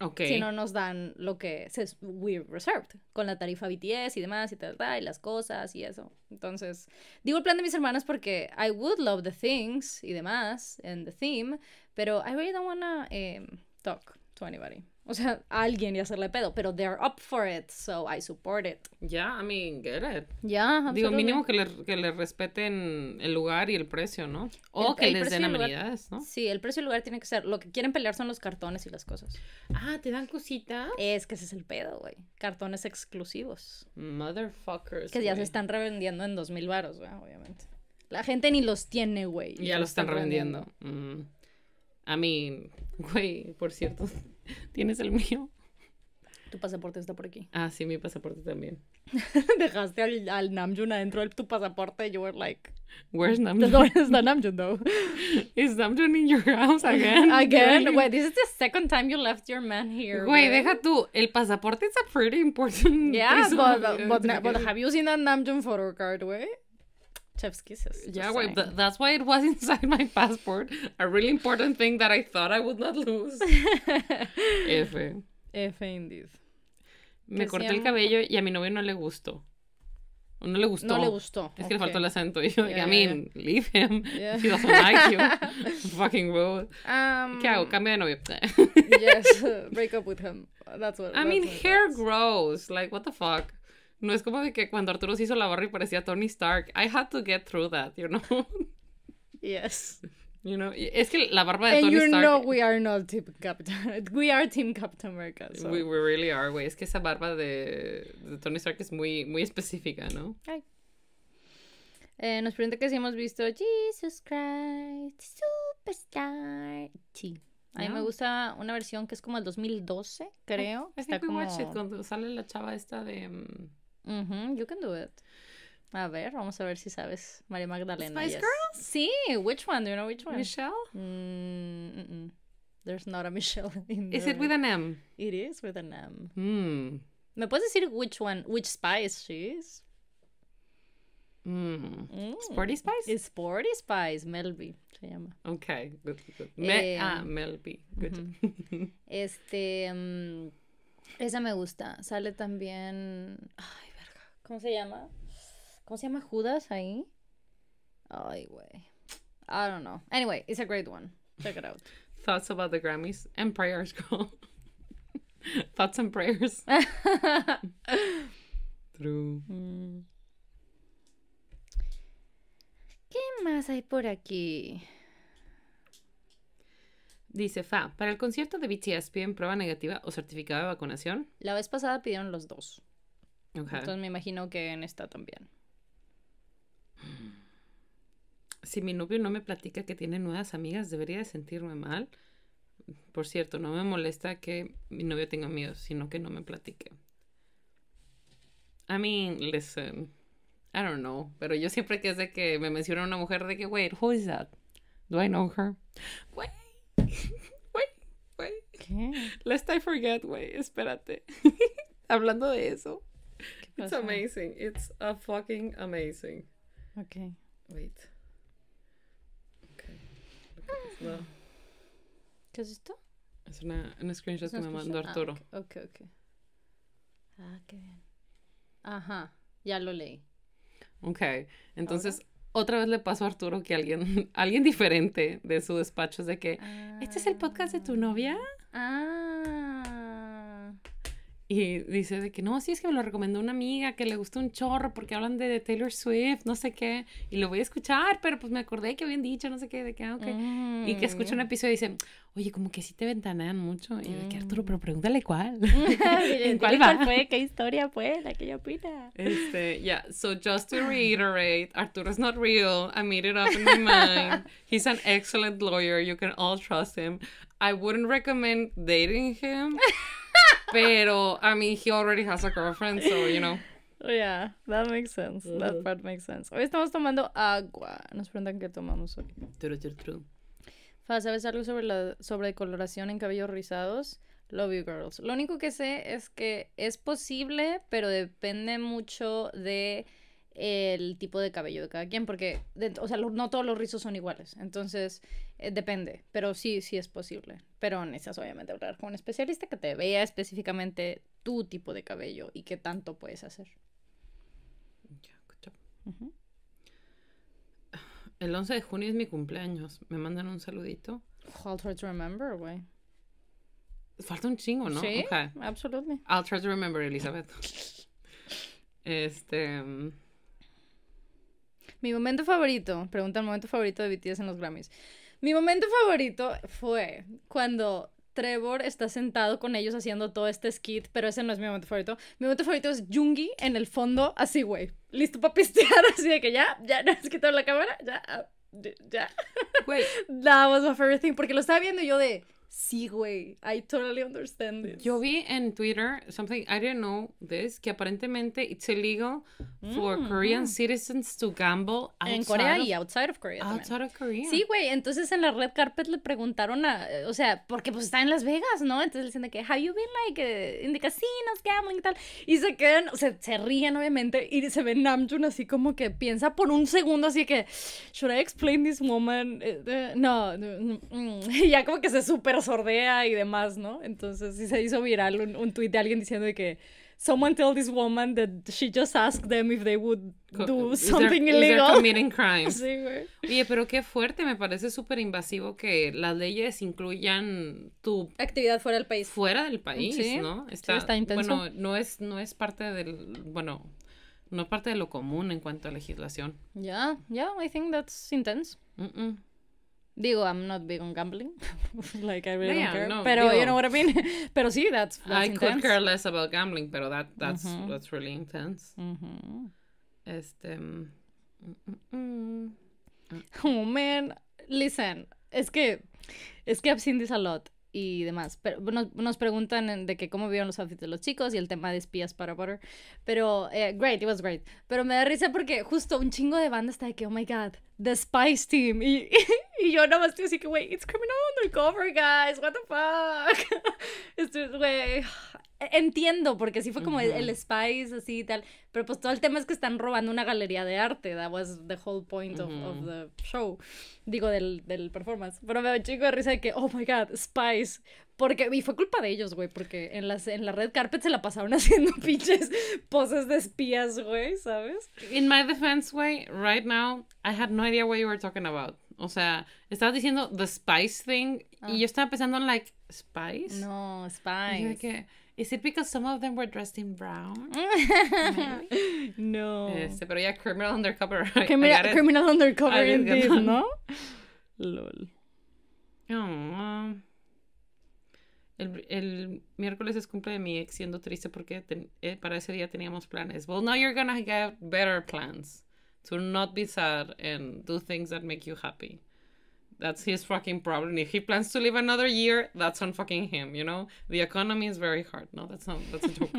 Ok. Si no nos dan lo que es we're reserved, con la tarifa BTS y demás y tal, y las cosas y eso. Entonces, digo el plan de mis hermanas porque I would love the things y demás, and the theme, pero I really don't wanna eh, talk to anybody o sea, alguien y hacerle pedo, pero they're up for it, so I support it. Yeah, I mean, get it. Yeah, Digo, mínimo que le, respeten el lugar y el precio, ¿no? O que les den amenidades, ¿no? Sí, el precio y el lugar tiene que ser, lo que quieren pelear son los cartones y las cosas. Ah, ¿te dan cositas? Es que ese es el pedo, güey. Cartones exclusivos. Motherfuckers. Que ya se están revendiendo en dos mil varos, güey, obviamente. La gente ni los tiene, güey. Ya los están revendiendo. A mí, mm. güey, por cierto... ¿Tienes el mío? Tu pasaporte está por aquí. Ah, sí, mi pasaporte también. Dejaste al, al, Namjoon adentro de tu pasaporte. You were like, Where's Namjoon? no no Namjoon though? Is Namjoon in your house again? Again? Wait, this is the second time you left your man here. Wait, deja tú. El pasaporte es a pretty important. Yeah, but, but, but, but, have you seen a Namjoon photo card, way? Chef's kisses. Yeah, wait, th that's why it was inside my passport. A really important thing that I thought I would not lose. F. F indeed. Me corté el cabello y a mi novio no le gustó. No le gustó. No le gustó. Es okay. que le faltó el acento. Y yo, yeah, I mean, yeah. leave him. Yeah. He doesn't like you. Fucking rude. Um, ¿Qué hago? Cambia de novio. yes, break up with him. That's what. I that's mean, what hair grows. Like, what the fuck? No es como de que cuando Arturo se hizo la barra y parecía Tony Stark. I had to get through that, you know? Yes. You know, es que la barba de And Stark. you know we are not Team Captain. We are Team Captain America. We, really are, güey. Es que esa barba de, Tony Stark es muy, muy específica, ¿no? Ay. Eh, nos pregunta que si hemos visto Jesus Christ, Superstar. Sí. A mí me gusta una versión que es como el 2012, creo. Está como... cuando sale la chava esta de. Mm, Mm -hmm, you can do it. A ver, vamos a ver si sabes María Magdalena. Spice Girl Sí, which one? Do you know which one? Michelle? Mm -mm. mm. There's not a Michelle in there. Is it with an M? It is with an M. Mmm. ¿Me puedes decir which one, which spice she is? Mmm. ¿Sporty Spice? It's sporty Spice, Melby se llama. Ok, good, good. Eh, ah, Melby, good. este, mm, esa me gusta. Sale también, ay, ¿Cómo se llama? ¿Cómo se llama Judas ahí? Ay, güey. I don't know. Anyway, it's a great one. Check it out. Thoughts about the Grammys and prayers, girl. Thoughts and prayers. True. Mm. ¿Qué más hay por aquí? Dice Fa, para el concierto de BTS piden prueba negativa o certificado de vacunación. La vez pasada pidieron los dos. Entonces me imagino que en esta también. Si mi novio no me platica que tiene nuevas amigas, debería sentirme mal. Por cierto, no me molesta que mi novio tenga amigos, sino que no me platique. I mean, listen, I don't know, pero yo siempre que es de que me menciona una mujer de que, wait, who is that? Do I know her? Wait, wait, wait. ¿Qué? Lest forget, wait, espérate. Hablando de eso. It's amazing. It's a fucking amazing. Okay. Wait. Okay. ¿Qué es esto? Es una, screenshot que me mandó ah, Arturo. Ah, ok, ok. Ah, qué bien. Ajá, ya lo leí. Ok, entonces otra vez le paso a Arturo que alguien, alguien diferente de su despacho es de que, ah. ¿este es el podcast de tu novia? Ah. Y dice de que no, sí es que me lo recomendó una amiga que le gustó un chorro porque hablan de, Taylor Swift, no sé qué. Y lo voy a escuchar, pero pues me acordé que habían dicho, no sé qué, de qué, ah, ok. y que escucha un episodio y dice, oye, como que sí te ventanean mucho. Y de que Arturo, mm. pero pregúntale cuál. ¿En cuál va? fue? ¿Qué historia fue? ¿La que ella opina? Este, yeah. So just to reiterate, Arturo's not real. I made it up in my mind. He's an excellent lawyer. You can all trust him. I wouldn't recommend dating him. Pero, I mean, he already has a girlfriend, so, you know. Yeah, that makes sense. That part makes sense. Hoy estamos tomando agua. Nos preguntan qué tomamos hoy. True, true, true. Fa, ¿sabes algo sobre la sobre coloración en cabellos rizados? Love you girls. Lo único que sé es que es posible, pero depende mucho de el tipo de cabello de cada quien, porque, o sea, no todos los rizos son iguales, entonces eh, depende, pero sí, sí es posible, pero necesitas obviamente hablar con un especialista que te vea específicamente tu tipo de cabello y qué tanto puedes hacer. El 11 de junio es mi cumpleaños, me mandan un saludito. I'll try to remember, güey. Falta un chingo, ¿no? Sí, absolutamente. I'll try to remember, Elizabeth. este... Mm, mi momento favorito, pregunta el momento favorito de BTS en los Grammys. Mi momento favorito fue cuando Trevor está sentado con ellos haciendo todo este skit, pero ese no es mi momento favorito. Mi momento favorito es Jungi en el fondo, así, güey. Listo para pistear, así de que ya, ya, no has quitado la cámara, ya, ah, ya. Güey. That was my favorite thing, porque lo estaba viendo yo de, Sí, güey. I totally understand this. Yo vi en Twitter something, I didn't know this, que aparentemente it's illegal for mm, Korean mm. citizens to gamble outside En Corea y outside of Korea. Outside of Korea. Sí, güey. Entonces en la red carpet le preguntaron a, eh, o sea, porque pues está en Las Vegas, ¿no? Entonces le dicen que, have you been like eh, in the casinos, gambling y tal? Y se quedan, o sea, se ríen obviamente y se ve Namjoon así como que piensa por un segundo así que, should I explain this woman? Eh, no, no, mm. ya como que se super sordea y demás, ¿no? Entonces sí se hizo viral un, un tweet de alguien diciendo que someone told this woman that she just asked them if they would do something illegal. committing crimes. Sí, Oye, pero qué fuerte, me parece súper invasivo que las leyes incluyan tu actividad fuera del país. Fuera del país, ¿no? Está, sí, está intenso. Bueno, no es, no es parte del, bueno, no parte de lo común en cuanto a legislación. Yeah, yeah, I think that's intense. Mm -mm. Digo, I'm not big on gambling. like, I really don't care. pero, you know what I mean? pero sí, that's, that's I could care less about gambling, pero that, that's, that's really intense. Este... Mm, mm, mm, oh, man. Listen, es que... Es que I've seen this a lot y demás. Pero nos, nos, preguntan de que cómo vieron los outfits de los chicos y el tema de espías para Butter. Pero, eh, great, it was great. Pero me da risa porque justo un chingo de banda está de que, oh my god, The Spice Team. Y, Y yo nada más estoy así que, güey, it's criminal cover, guys, what the fuck. Estoy, güey, e-, entiendo, porque así fue como el, Spice, así y tal. Pero pues todo el tema es que están robando una galería de arte. That was the whole point of, the show. Digo, del, performance. Pero me da un chico de risa de que, oh my god, Spice. Porque, y fue culpa de ellos, güey, porque en, las, en la red carpet se la pasaron haciendo pinches poses de espías, güey, ¿sabes? In my defense, güey, right now, I had no idea what you were talking about. O sea, estabas diciendo the spice thing y yo ah. estaba pensando en like spice. No, spice. Que, Is it because some of them were dressed in brown? no. Este, pero ya criminal undercover. Criminal, undercover ¿no? Lol. el, miércoles es cumple de mi ex siendo triste porque eh, para ese día teníamos planes. Well, now you're gonna get better plans. to not be sad and do things that make you happy. That's his fucking problem. If he plans to live another year, that's on fucking him, you know? The economy is very hard. No, that's not that's a joke.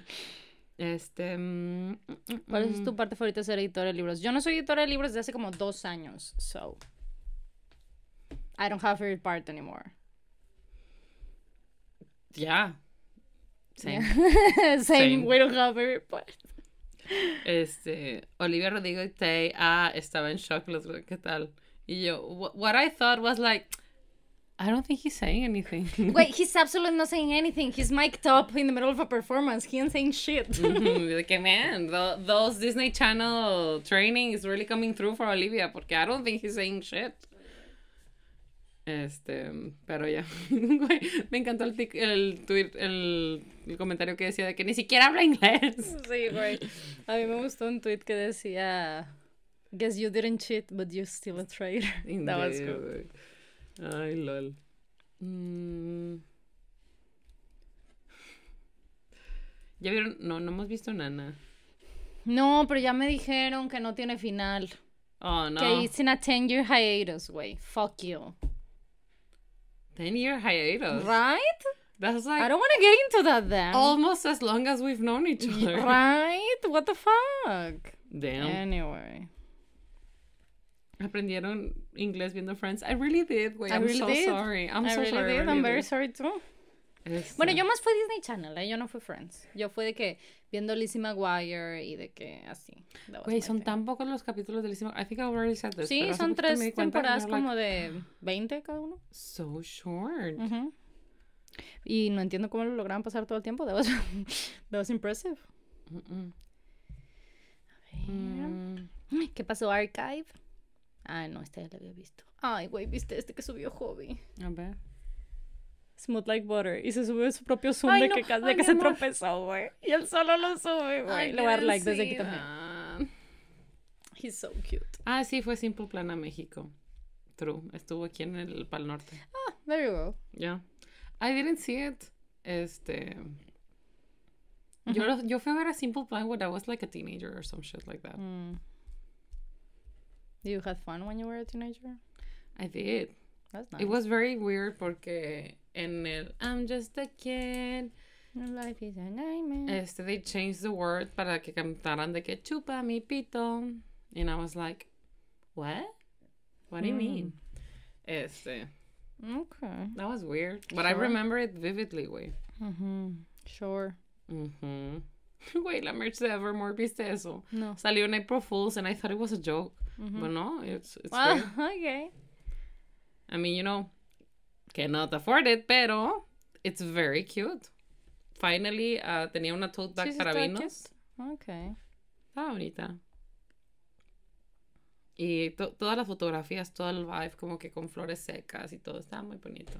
Este. Mm, mm, ¿Cuál es mm. tu parte favorita de ser editora de libros? Yo no soy editora de libros desde hace como dos años, so. I don't have a favorite part anymore. Yeah. Same. Yeah. Same. Same. We don't have a favorite part. Este, Olivia Rodrigo y ah, estaba en shock, los, ¿qué tal? Y yo, what I thought was like, I don't think he's saying anything. Wait, he's absolutely not saying anything. He's mic'd up in the middle of a performance. He ain't saying shit. man, those Disney Channel training is really coming through for Olivia, porque I don't think he's saying shit. Este, pero ya, me encantó el, el, tweet, el, comentario que decía de que ni siquiera habla inglés. Sí, güey. A mí me gustó un tweet que decía, guess you didn't cheat, but you're still a traitor. That was Ay, lol. Mm. ¿Ya vieron? No, no hemos visto Nana. No, pero ya me dijeron que no tiene final. Oh, no. Que it's in a 10 year hiatus, güey. Fuck you. 10 year hiatus. Right? That's like I don't want to get into that then. Almost as long as we've known each other. Right? What the fuck? Damn. Anyway. Aprendieron inglés viendo Friends. I really did. Wait, I I'm really so did. sorry. I'm I so really sorry. Did. I really I'm did. very sorry too. Bueno, yo más fue Disney Channel, ¿eh? yo no fui Friends. Yo fui de que viendo Lizzie McGuire y de que así. Güey, son tan pocos los capítulos de Lizzie McGuire. I think I already said this. Sí, son tres temporadas como de 20 cada uno. So short. Y no entiendo cómo lo lograron pasar todo el tiempo. That was, impressive. A ver. Mm. ¿Qué pasó, Archive? Ah, no, este ya lo había visto. Ay, güey, ¿viste este que subió Hobby? A ver. Smooth Like Butter y se subió su propio Zoom de, que, que se tropezó, güey. Y él solo lo sube, güey. Lo voy a like desde aquí también. He's so cute. Ah, sí, fue Simple Plan a México. True. Estuvo aquí en el Pal Norte. Ah, there you go. Yeah. I didn't see it. Este. Yo, yo fui a ver a Simple Plan when I was like a teenager or some shit like that. Mm. You had fun when you were a teenager? I did. That's nice. It was very weird porque en el I'm just a kid. life is a nightmare. Este, they changed the word para que cantaran de que chupa mi pito. And I was like, what? What do you mm. mean? Este. Okay. That was weird. But sure. I remember it vividly, güey. Mm-hmm. Sure. Mm-hmm. la merch de Evermore, ¿viste eso? No. Salió en April Fools and I thought it was a joke. Mm -hmm. But no, it's, it's ah, well, okay. I mean, you know, cannot afford it, pero it's very cute. Finally, uh, tenía una tote bag para vinos. Ok. Está bonita. Y todas las fotografías, todo el vibe, como que con flores secas y todo, está muy bonito.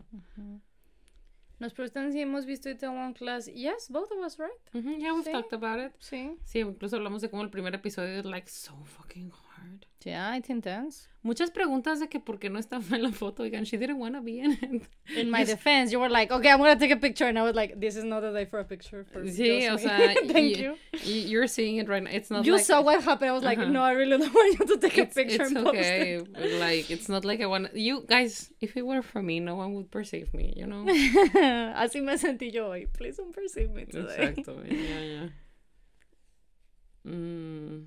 Nos preguntan si hemos visto The One Class. Yes, both of us, right? yeah, we've sí. talked about it. Sí. Sí, incluso hablamos de cómo el primer episodio es like so fucking hot hard. Yeah, it's Muchas preguntas de que por qué no estaba en la foto. Oigan, she didn't want to be in it. In my defense, you were like, okay, I'm going to take a picture. And I was like, this is not the day for a picture. For sí, o sea, Thank you, You're seeing it right now. It's not You saw what happened. I was like, no, I really don't want you to take a picture it's okay. Like, it's not like I want... You guys, if it were for me, no one would perceive me, you know? Así me sentí yo hoy. Please don't perceive me today. Exacto. Yeah, yeah. Mm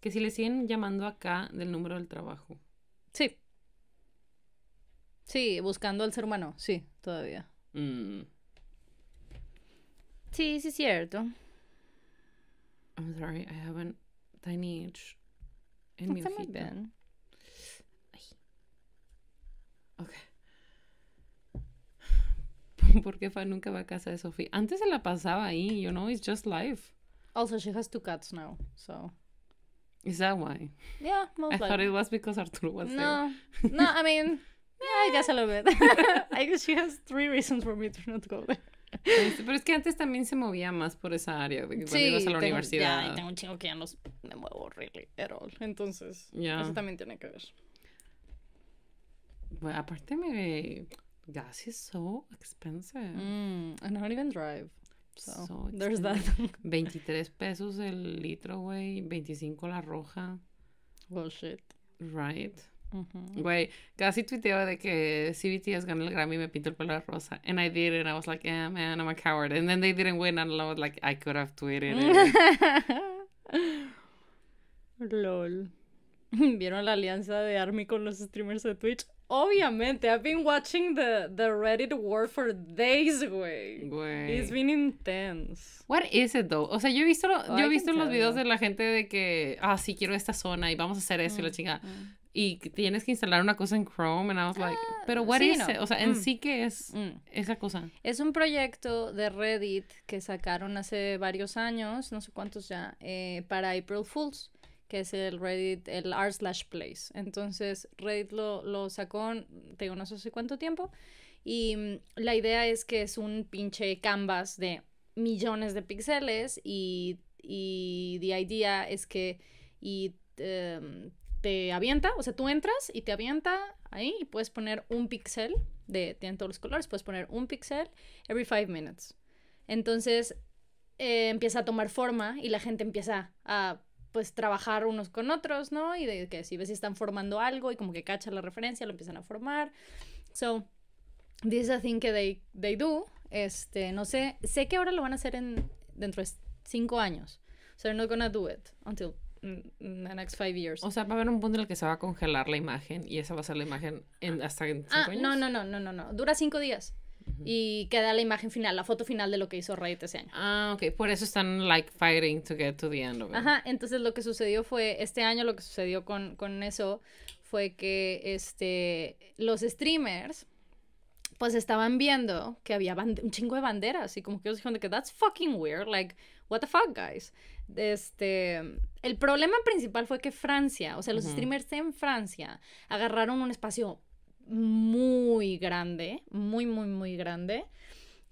que si le siguen llamando acá del número del trabajo. Sí. Sí, buscando al ser humano, sí, todavía. Mm. Sí, sí es cierto. I'm sorry, I have a tiny itch en mi bien. Ok. qué Fan nunca va a casa de Sofía. Antes se la pasaba ahí, you know, it's just life. Also, she has two cats now, so. Is that why? Yeah, most I thought it was because Arturo was no. there. No, I mean, yeah, I guess a little bit. I guess she has three reasons for me to not go there. Este, pero es que antes también se movía más por esa área, cuando sí, ibas a la tengo, universidad. Ya, y tengo un chingo que ya no me muevo horrible at all. Entonces, eso también tiene que ver. Bueno, aparte, mi gas is so expensive. Mm, I don't even drive. So, there's that. 23 pesos el litro, güey. 25 la roja. Bullshit. Right. Mm-hmm. Güey, casi tuiteaba de que CBTS ganó el Grammy y me pintó el pelo de rosa. And I did it. I was like, yeah, man, I'm a coward. And then they didn't win. And I was like, I could have tweeted it. LOL. ¿Vieron la alianza de Army con los streamers de Twitch? Obviamente, I've been watching the, the Reddit war for days, güey. It's been intense. What is it, though? O sea, yo he visto, yo he visto los videos de la gente de que, ah, sí, quiero esta zona y vamos a hacer eso y la mm, chica mm. Y tienes que instalar una cosa en Chrome, and I was like, ah, pero ¿qué es eso? O sea, en mm. sí, ¿qué es esa cosa? Es un proyecto de Reddit que sacaron hace varios años, no sé cuántos ya, eh, para April Fools que es el Reddit, el r slash place. Entonces Reddit lo, sacó, tengo no sé cuánto tiempo, y mm, la idea es que es un pinche canvas de millones de píxeles y, y the idea es que em, te avienta, o sea, tú entras y te avienta ahí y puedes poner un píxel de, todos los colores, puedes poner un píxel every five minutes. Entonces eh, empieza a tomar forma y la gente empieza a pues trabajar unos con otros, ¿no? Y de que si ves si están formando algo y como que cacha la referencia, lo empiezan a formar. So, this is a thing que they, they do. Este, no sé, sé que ahora lo van a hacer en, dentro de cinco años. So they're not gonna do it until the next five years. O sea, va a haber un punto en el que se va a congelar la imagen y esa va a ser la imagen en, hasta en ah, cinco años. No, no, no, no, no, no. Dura cinco días y queda la imagen final, la foto final de lo que hizo Reddit ese año. Ah, ok, por eso están like fighting to get to the end of it. Ajá, entonces lo que sucedió fue, este año lo que sucedió con, eso fue que este, los streamers pues estaban viendo que había un chingo de banderas y como que ellos dijeron de que that's fucking weird, like what the fuck guys. Este, el problema principal fue que Francia, o sea, los streamers en Francia agarraron un espacio muy grande, muy, muy, muy grande.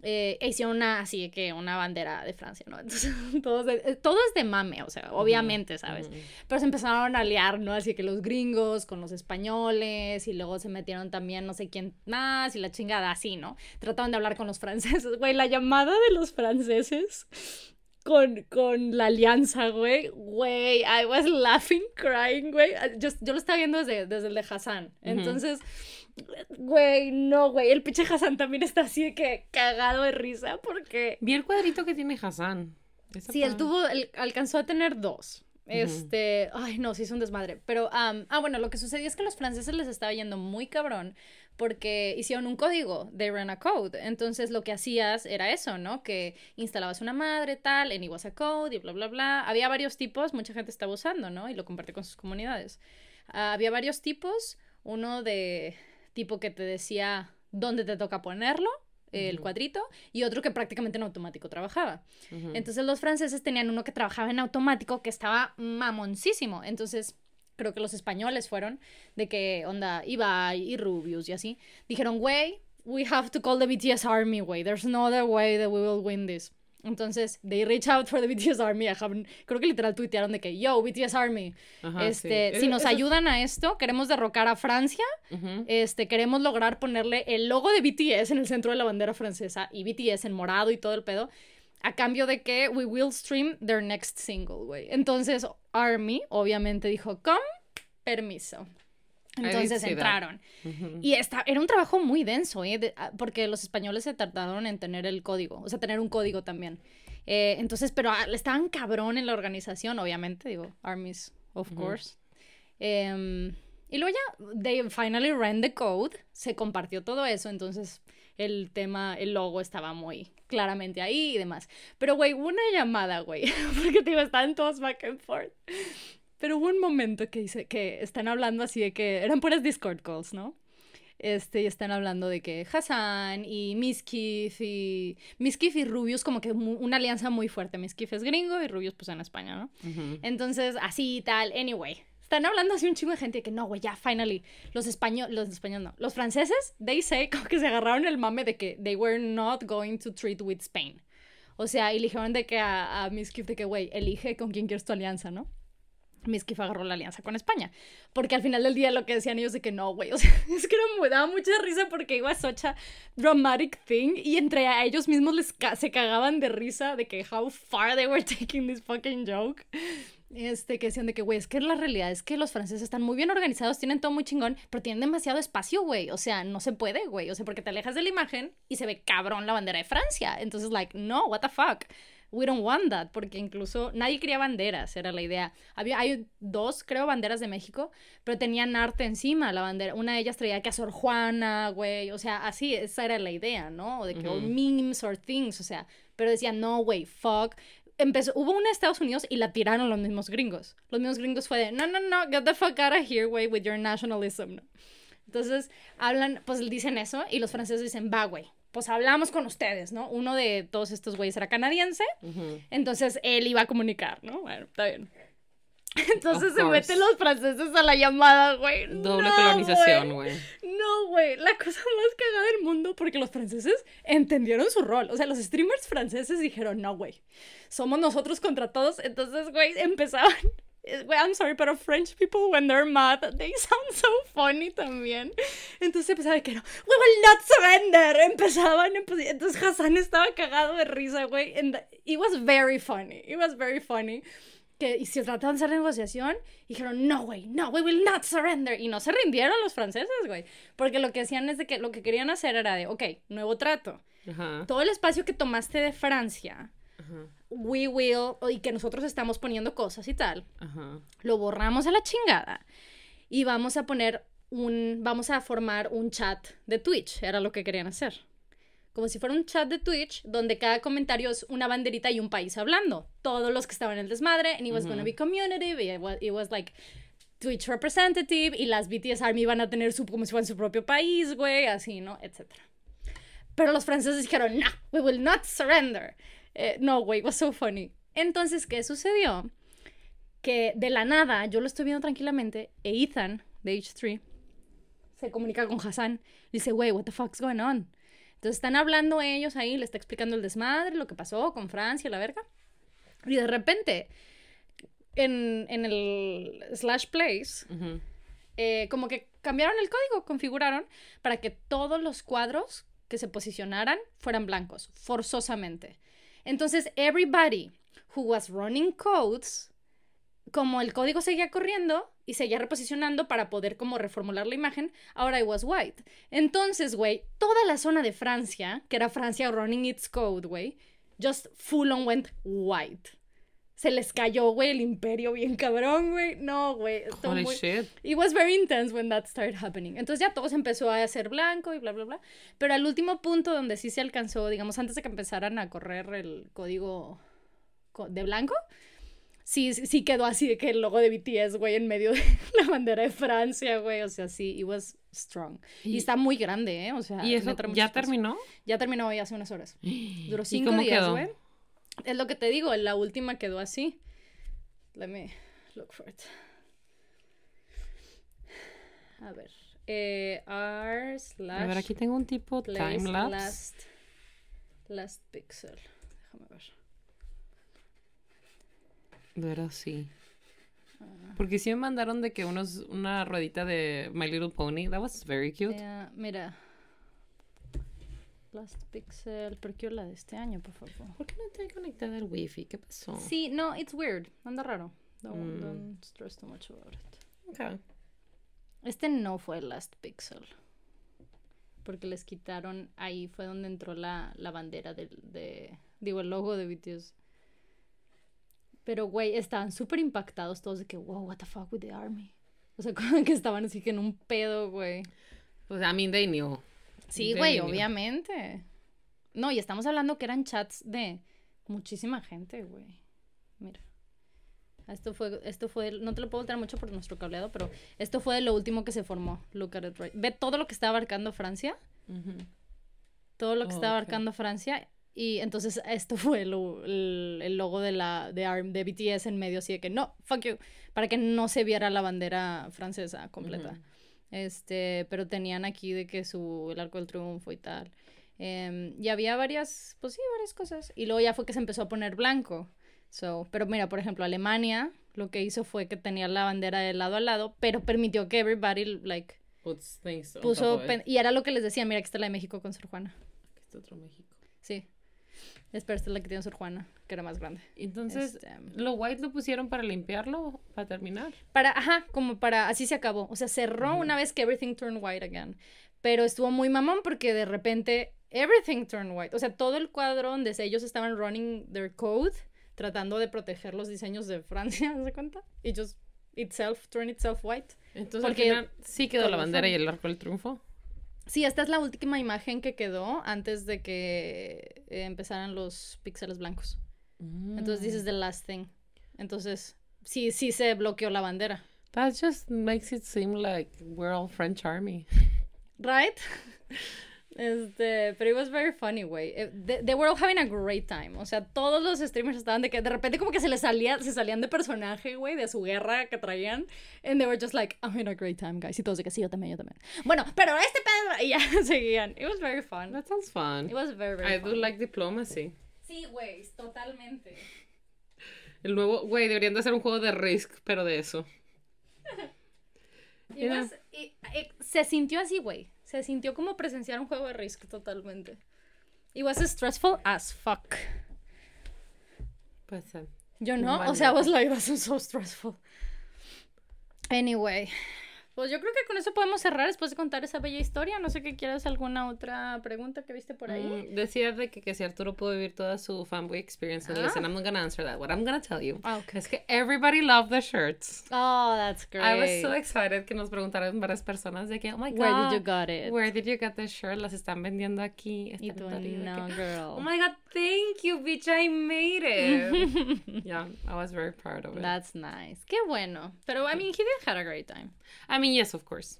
Eh, e hicieron una, así que una bandera de Francia, ¿no? Entonces, eh, todo es de, mame, o sea, obviamente, ¿sabes? Pero se empezaron a aliar, ¿no? Así que los gringos con los españoles y luego se metieron también no sé quién más y la chingada, así, ¿no? Trataban de hablar con los franceses, güey, la llamada de los franceses con, con, la alianza, güey. Güey, I was laughing, crying, güey. Yo, lo estaba viendo desde, el de Hassan. Entonces, Güey, no, güey. El pinche Hassan también está así de que cagado de risa porque. Vi el cuadrito que tiene Hassan. sí, él tuvo, alcanzó a tener dos. Este, ay no, sí es un desmadre. Pero, ah, bueno, lo que sucedió es que a los franceses les estaba yendo muy cabrón porque hicieron un código, they ran a code. Entonces lo que hacías era eso, ¿no? Que instalabas una madre, tal, en Iwasa code y bla, bla, bla. Había varios tipos, mucha gente estaba usando, ¿no? Y lo comparte con sus comunidades. Ah, había varios tipos, uno de tipo que te decía dónde te toca ponerlo, el cuadrito, y otro que prácticamente en automático trabajaba. Entonces los franceses tenían uno que trabajaba en automático que estaba mamonsísimo. Entonces creo que los españoles fueron de que onda iba y Rubius y así. Dijeron, Way we have to call the BTS army, way. There's no other way that we will win this. Entonces, they reach out for the BTS Army. creo que literal tuitearon de que, yo, BTS Army, este, eh, si nos ayudan a esto, queremos derrocar a Francia, este, queremos lograr ponerle el logo de BTS en el centro de la bandera francesa y BTS en morado y todo el pedo, a cambio de que we will stream their next single, güey. Entonces, Army obviamente dijo, con permiso. Entonces entraron. Y esta, era un trabajo muy denso, ¿eh? Ah, porque los españoles se tardaron en tener el código, o sea, tener un código también. Eh, entonces, pero ah, estaban cabrón en la organización, obviamente, digo, armies, of course. Em, y luego ya, they finally ran the code, se compartió todo eso, entonces el tema, el logo estaba muy claramente ahí y demás. Pero, güey, una llamada, güey, porque, digo, estaban todos back and forth. Pero hubo un momento que dice que están hablando así de que eran puras Discord calls, ¿no? Este, y están hablando de que Hassan y Miskif y Miskif y Rubius como que una alianza muy fuerte. Miskif es gringo y Rubius pues en España, no Entonces, así y tal, anyway. Están hablando así un chingo de gente de que no, güey, ya, finally. Los españoles, los españoles no. Los franceses, they say como que se agarraron el mame de que they were not going to treat with Spain. O sea, eligieron de que a, a de que, güey, elige con quién quieres tu alianza, ¿no? Miskif agarró la alianza con España. Porque al final del día lo que decían ellos de que no, güey, o sea, es que era me daba mucha risa porque iba a Socha dramatic thing y entre ellos mismos les se cagaban de risa de que how far they were taking this fucking joke. Este, que decían de que, güey, es que la realidad es que los franceses están muy bien organizados, tienen todo muy chingón, pero tienen demasiado espacio, güey. O sea, no se puede, güey. O sea, porque te alejas de la imagen y se ve cabrón la bandera de Francia. Entonces, like, no, what the fuck we don't want that, porque incluso nadie quería banderas, era la idea. Había, hay dos, creo, banderas de México, pero tenían arte encima, la bandera. Una de ellas traía que a Sor Juana, güey, o sea, así, esa era la idea, ¿no? De que, memes or things, o sea, pero decían, no, güey, fuck, empezó, hubo una Estados Unidos y la tiraron los mismos gringos. Los mismos gringos fue de, no, no, no, get the fuck out of here, güey, with your nationalism. Entonces, hablan, pues dicen eso y los franceses dicen, va, güey, pues hablamos con ustedes, ¿no? Uno de todos estos güeyes era canadiense, entonces él iba a comunicar, ¿no? Bueno, está bien. Entonces se meten los franceses a la llamada, güey. Doble colonización, güey. No, güey. La cosa más cagada del mundo porque los franceses entendieron su rol. O sea, los streamers franceses dijeron, no, güey. Somos nosotros contra todos. Entonces, güey, empezaban eh, I'm sorry, pero French people when they're mad, they sound so funny también. Entonces empezaba que no, we will not surrender. Empezaban, entonces Hassan estaba cagado de risa, güey. And it was very funny. It was very funny. Que y si trataban de hacer negociación, dijeron, no, güey, no, we will not surrender. Y no se rindieron los franceses, güey. Porque lo que hacían es de que lo que querían hacer era de, ok, nuevo trato. Todo el espacio que tomaste de Francia we will, y que nosotros estamos poniendo cosas y tal, lo borramos a la chingada y vamos a poner un, vamos a formar un chat de Twitch, era lo que querían hacer. Como si fuera un chat de Twitch donde cada comentario es una banderita y un país hablando. Todos los que estaban en el desmadre, and it was going to be community, it was, it was like Twitch representative, y las BTS Army van a tener su, como si fueran su propio país, güey, así, ¿no? Etcétera. Pero los franceses dijeron, no, we will not surrender. Eh, no, güey, was so funny. Entonces, ¿qué sucedió? Que de la nada, yo lo estoy viendo tranquilamente, e Ethan, de H3, se comunica con Hassan. Y dice, güey, what the fuck's going on? Entonces están hablando ellos ahí, le está explicando el desmadre, lo que pasó con Francia, la verga. Y de repente, en, el slash place, eh, como que cambiaron el código, configuraron para que todos los cuadros que se posicionaran fueran blancos, forzosamente. Entonces, everybody who was running codes, como el código seguía corriendo y seguía reposicionando para poder como reformular la imagen, ahora it was white. Entonces, güey, toda la zona de Francia, que era Francia running its code, güey, just full on went white se les cayó, güey, el imperio bien cabrón, güey. No, güey. Holy It was very intense when that started happening. Entonces ya todo se empezó a hacer blanco y bla, bla, bla. Pero al último punto donde sí se alcanzó, digamos, antes de que empezaran a correr el código de blanco, sí, sí quedó así de que el logo de BTS, güey, en medio de la bandera de Francia, güey. O sea, sí, it was strong. Y, está muy grande, ¿eh? O sea, ¿y eso ya terminó? Ya terminó hoy hace unas horas. Duró cinco días, güey. Es lo que te digo, la última quedó así. Let me look for it. A ver. Eh, R slash. A ver, aquí tengo un tipo time Last, last pixel. Déjame ver. Ver así. Porque sí me mandaron de que unos una ruedita de My Little Pony. That was very cute. Eh, mira, Last Pixel, pero quiero la de este año, por favor. ¿Por qué no te conectado el wifi? ¿Qué pasó? Sí, no, it's weird. Anda raro. Don't, mm. don't stress too much about it. Okay. Este no fue Last Pixel. Porque les quitaron. Ahí fue donde entró la, bandera del. De, digo, el logo de BTS. Pero, güey, estaban súper impactados todos de que, wow, what the fuck with the army. O sea, que estaban así que en un pedo, güey. Pues, I mean, they knew. Sí, güey, obviamente. No, y estamos hablando que eran chats de muchísima gente, güey. Mira. Esto fue, esto fue, no te lo puedo mostrar mucho por nuestro cableado, pero esto fue lo último que se formó. Look at Ve todo lo que está abarcando Francia. Todo lo que estaba está abarcando Francia. Y entonces esto fue el, logo de la de, BTS en medio, así de que no, fuck you, para que no se viera la bandera francesa completa. Este, pero tenían aquí de que su, el arco del triunfo y tal. Em, y había varias, pues sí, varias cosas. Y luego ya fue que se empezó a poner blanco. So, pero mira, por ejemplo, Alemania lo que hizo fue que tenía la bandera de lado a lado, pero permitió que everybody, like, puso... Y era lo que les decía, mira, aquí está la de México con Sor Juana. Aquí está otro México. Sí. Espera, esta la que tiene Sor Juana, que era más grande. Entonces, este, ¿lo white lo pusieron para limpiarlo, para terminar? Para, ajá, como para, así se acabó. O sea, cerró una vez que everything turned white again. Pero estuvo muy mamón porque de repente everything turned white. O sea, todo el cuadro donde ellos estaban running their code, tratando de proteger los diseños de Francia, ¿se cuenta? Y just itself, turned itself white. Entonces, porque al final, sí quedó la bandera y el arco del triunfo. Sí, esta es la última imagen que quedó antes de que eh, empezaran los píxeles blancos. Entonces dices mm. the last thing. Entonces, sí, sí se bloqueó la bandera. That just makes it seem like we're all French army. Right? Este, pero it was very funny, güey. Eh, they, were all having a great time. O sea, todos los streamers estaban de que de repente como que se les salía, se salían de personaje, güey, de su guerra que traían. And they were just like, I'm having a great time, guys. Y todos de que sí, yo también, yo también. Bueno, pero este pedo, y ya seguían. It was very fun. That sounds fun. It was very, very I do like diplomacy. Sí, güey, totalmente. El nuevo, güey, deberían de hacer un juego de Risk, pero de eso. y se sintió así, güey. Se sintió como presenciar un juego de Risk totalmente. It was stressful as fuck. Pues, uh, Yo no, o sea, vos was like, so stressful. Anyway, pues yo creo que con eso podemos cerrar después de contar esa bella historia. No sé qué quieras, alguna otra pregunta que viste por ahí. Mm, decía de que, que, si Arturo pudo vivir toda su fanboy experience. Ah. Listen, I'm not gonna answer that. What I'm gonna tell you ah, okay. es que everybody loved the shirts. Oh, that's great. I was so excited que nos preguntaran varias personas de que, oh my god. Where did you got it? Where did you get the shirt? Las están vendiendo aquí. y tú, no, girl. Oh my god, thank you, bitch. I made it. yeah, I was very proud of it. That's nice. Qué bueno. Pero, I mean, he did have a great time. I mean, mean, yes, of course.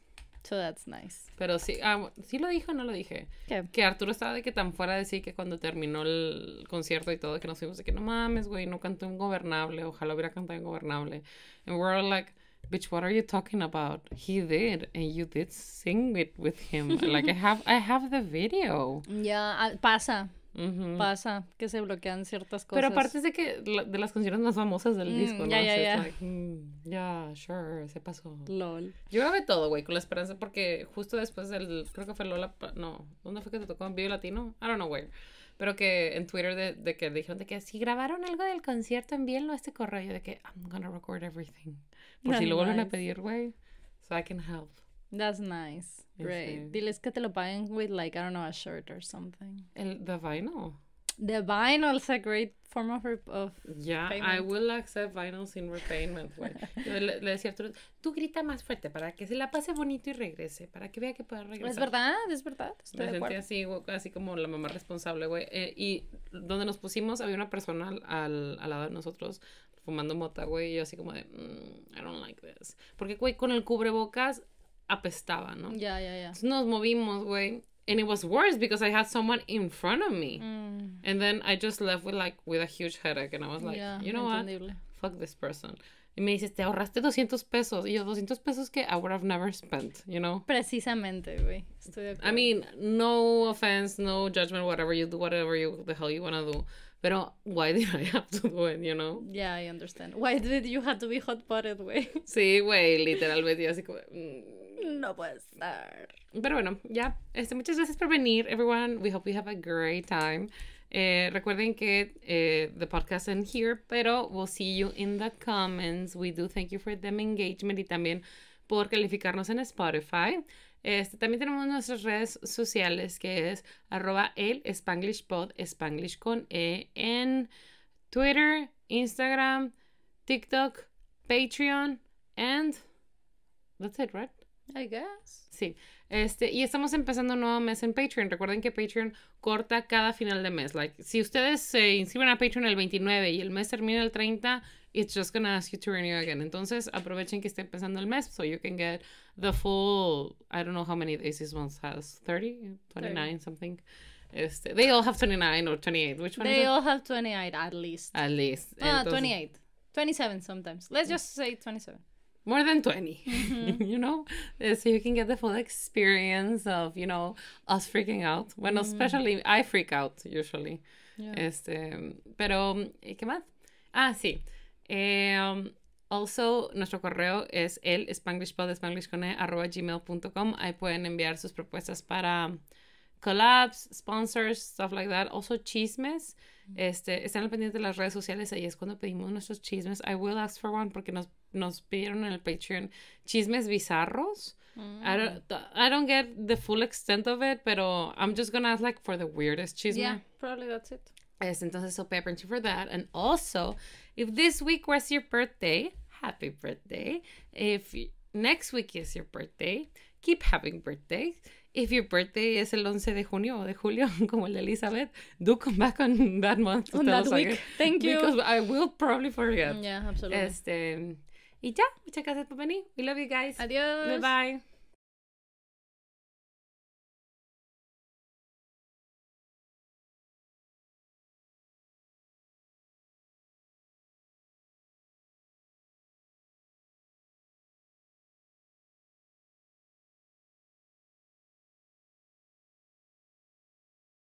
So that's nice. Pero sí, ah, sí lo dijo, no lo dije. Que Arturo estaba de que tan fuera de sí que cuando terminó el concierto y todo, que nos fuimos de que no mames, güey, no cantó un gobernable ojalá hubiera cantado gobernable. And we're all like, bitch, what are you talking about? He did, and you did sing it with him. like I have, I have the video. Yeah, pasa pasa que se bloquean ciertas cosas. Pero aparte es de que de las canciones más famosas del mm, disco, Ya, ya, ya. Mm, ya, sure, se pasó. LOL. Yo grabé todo, güey, con la esperanza porque justo después del, creo que fue Lola, no, ¿dónde fue que te tocó? ¿En Vivo Latino? I don't know where. Pero que en Twitter de, que dijeron de que si grabaron algo del concierto, envíenlo a este correo. de que I'm gonna record everything. Por si si lo vuelven a pedir, güey. So I can help. That's nice. Great. Diles que te lo paguen with like I don't know a shirt or something. El the vinyl. The vinyl is a great form of, of Yeah, I will accept vinyls in repayment. Yo le, decía a Arturo, tú grita más fuerte para que se la pase bonito y regrese, para que vea que pueda regresar. Es verdad, es verdad. Estoy Me sentí así, así como la mamá responsable, güey. Eh, y donde nos pusimos, había una persona al, al lado de nosotros fumando mota, güey, y yo así como de, mm, I don't like this. Porque, güey, con el cubrebocas apestaba, ¿no? Ya, yeah, ya, yeah, ya. Yeah. nos movimos, güey. And it was worse because I had someone in front of me. Mm. And then I just left with like, with a huge headache. And I was like, you know what? Fuck this person. Y me dices, te ahorraste 200 pesos. Y yo, 200 pesos que I would have never spent, you know? Precisamente, güey. Estoy de acuerdo. I mean, no offense, no judgment, whatever you do, whatever you, the hell you want to do. Pero, why did I have to do it, you know? Yeah, I understand. Why did you have to be hot-potted, güey? Sí, güey, literalmente, así como... Mm. No puede ser. Pero bueno, ya. Este, muchas gracias por venir, everyone. We hope you have a great time. Eh, recuerden que eh, the podcast is here, pero we'll see you in the comments. We do thank you for them engagement y también por calificarnos en Spotify. Este, también tenemos nuestras redes sociales, que es arroba el SpanglishPod, con e, en Twitter, Instagram, TikTok, Patreon, and that's it, right? I guess. Sí. Este, y estamos empezando un nuevo mes en Patreon. Recuerden que Patreon corta cada final de mes. Like, si ustedes se inscriben a Patreon el 29 y el mes termina el 30, it's just going to ask you to renew again. Entonces, aprovechen que esté empezando el mes so you can get the full, I don't know how many days this one has, 30, 29, 30. something. Este, they all have 29 or 28. Which one? They all have 28 at least. At least. No, ah, Entonces, 28. 27 sometimes. Let's just say 27 more than 20 mm-hmm. you know eh, so you can get the full experience of you know us freaking out when mm-hmm. especially i freak out usually yeah. este pero qué más ah sí Em, also, nuestro correo es el spanglishpod.spanglishcone.gmail.com. Ahí pueden enviar sus propuestas para collabs, sponsors, stuff like that. Also, chismes. Este, están al pendiente de las redes sociales. Ahí es cuando pedimos nuestros chismes. I will ask for one porque nos, nos pidieron en el Patreon chismes bizarros. I, mm. don't, I get the full extent of it, pero I'm just gonna ask like for the weirdest chisme. Yeah, probably that's it. Es entonces so parenting for that. And also, if this week was your birthday, happy birthday. If next week is your birthday, keep having birthdays. If your birthday is el 11 de junio o de julio, como el de Elizabeth, do come back on that month. On that week. Again. Thank you. Because I will probably forget. Yeah, absolutely. Este, y ya, muchas gracias por venir. We love you guys. Adiós. Bye bye.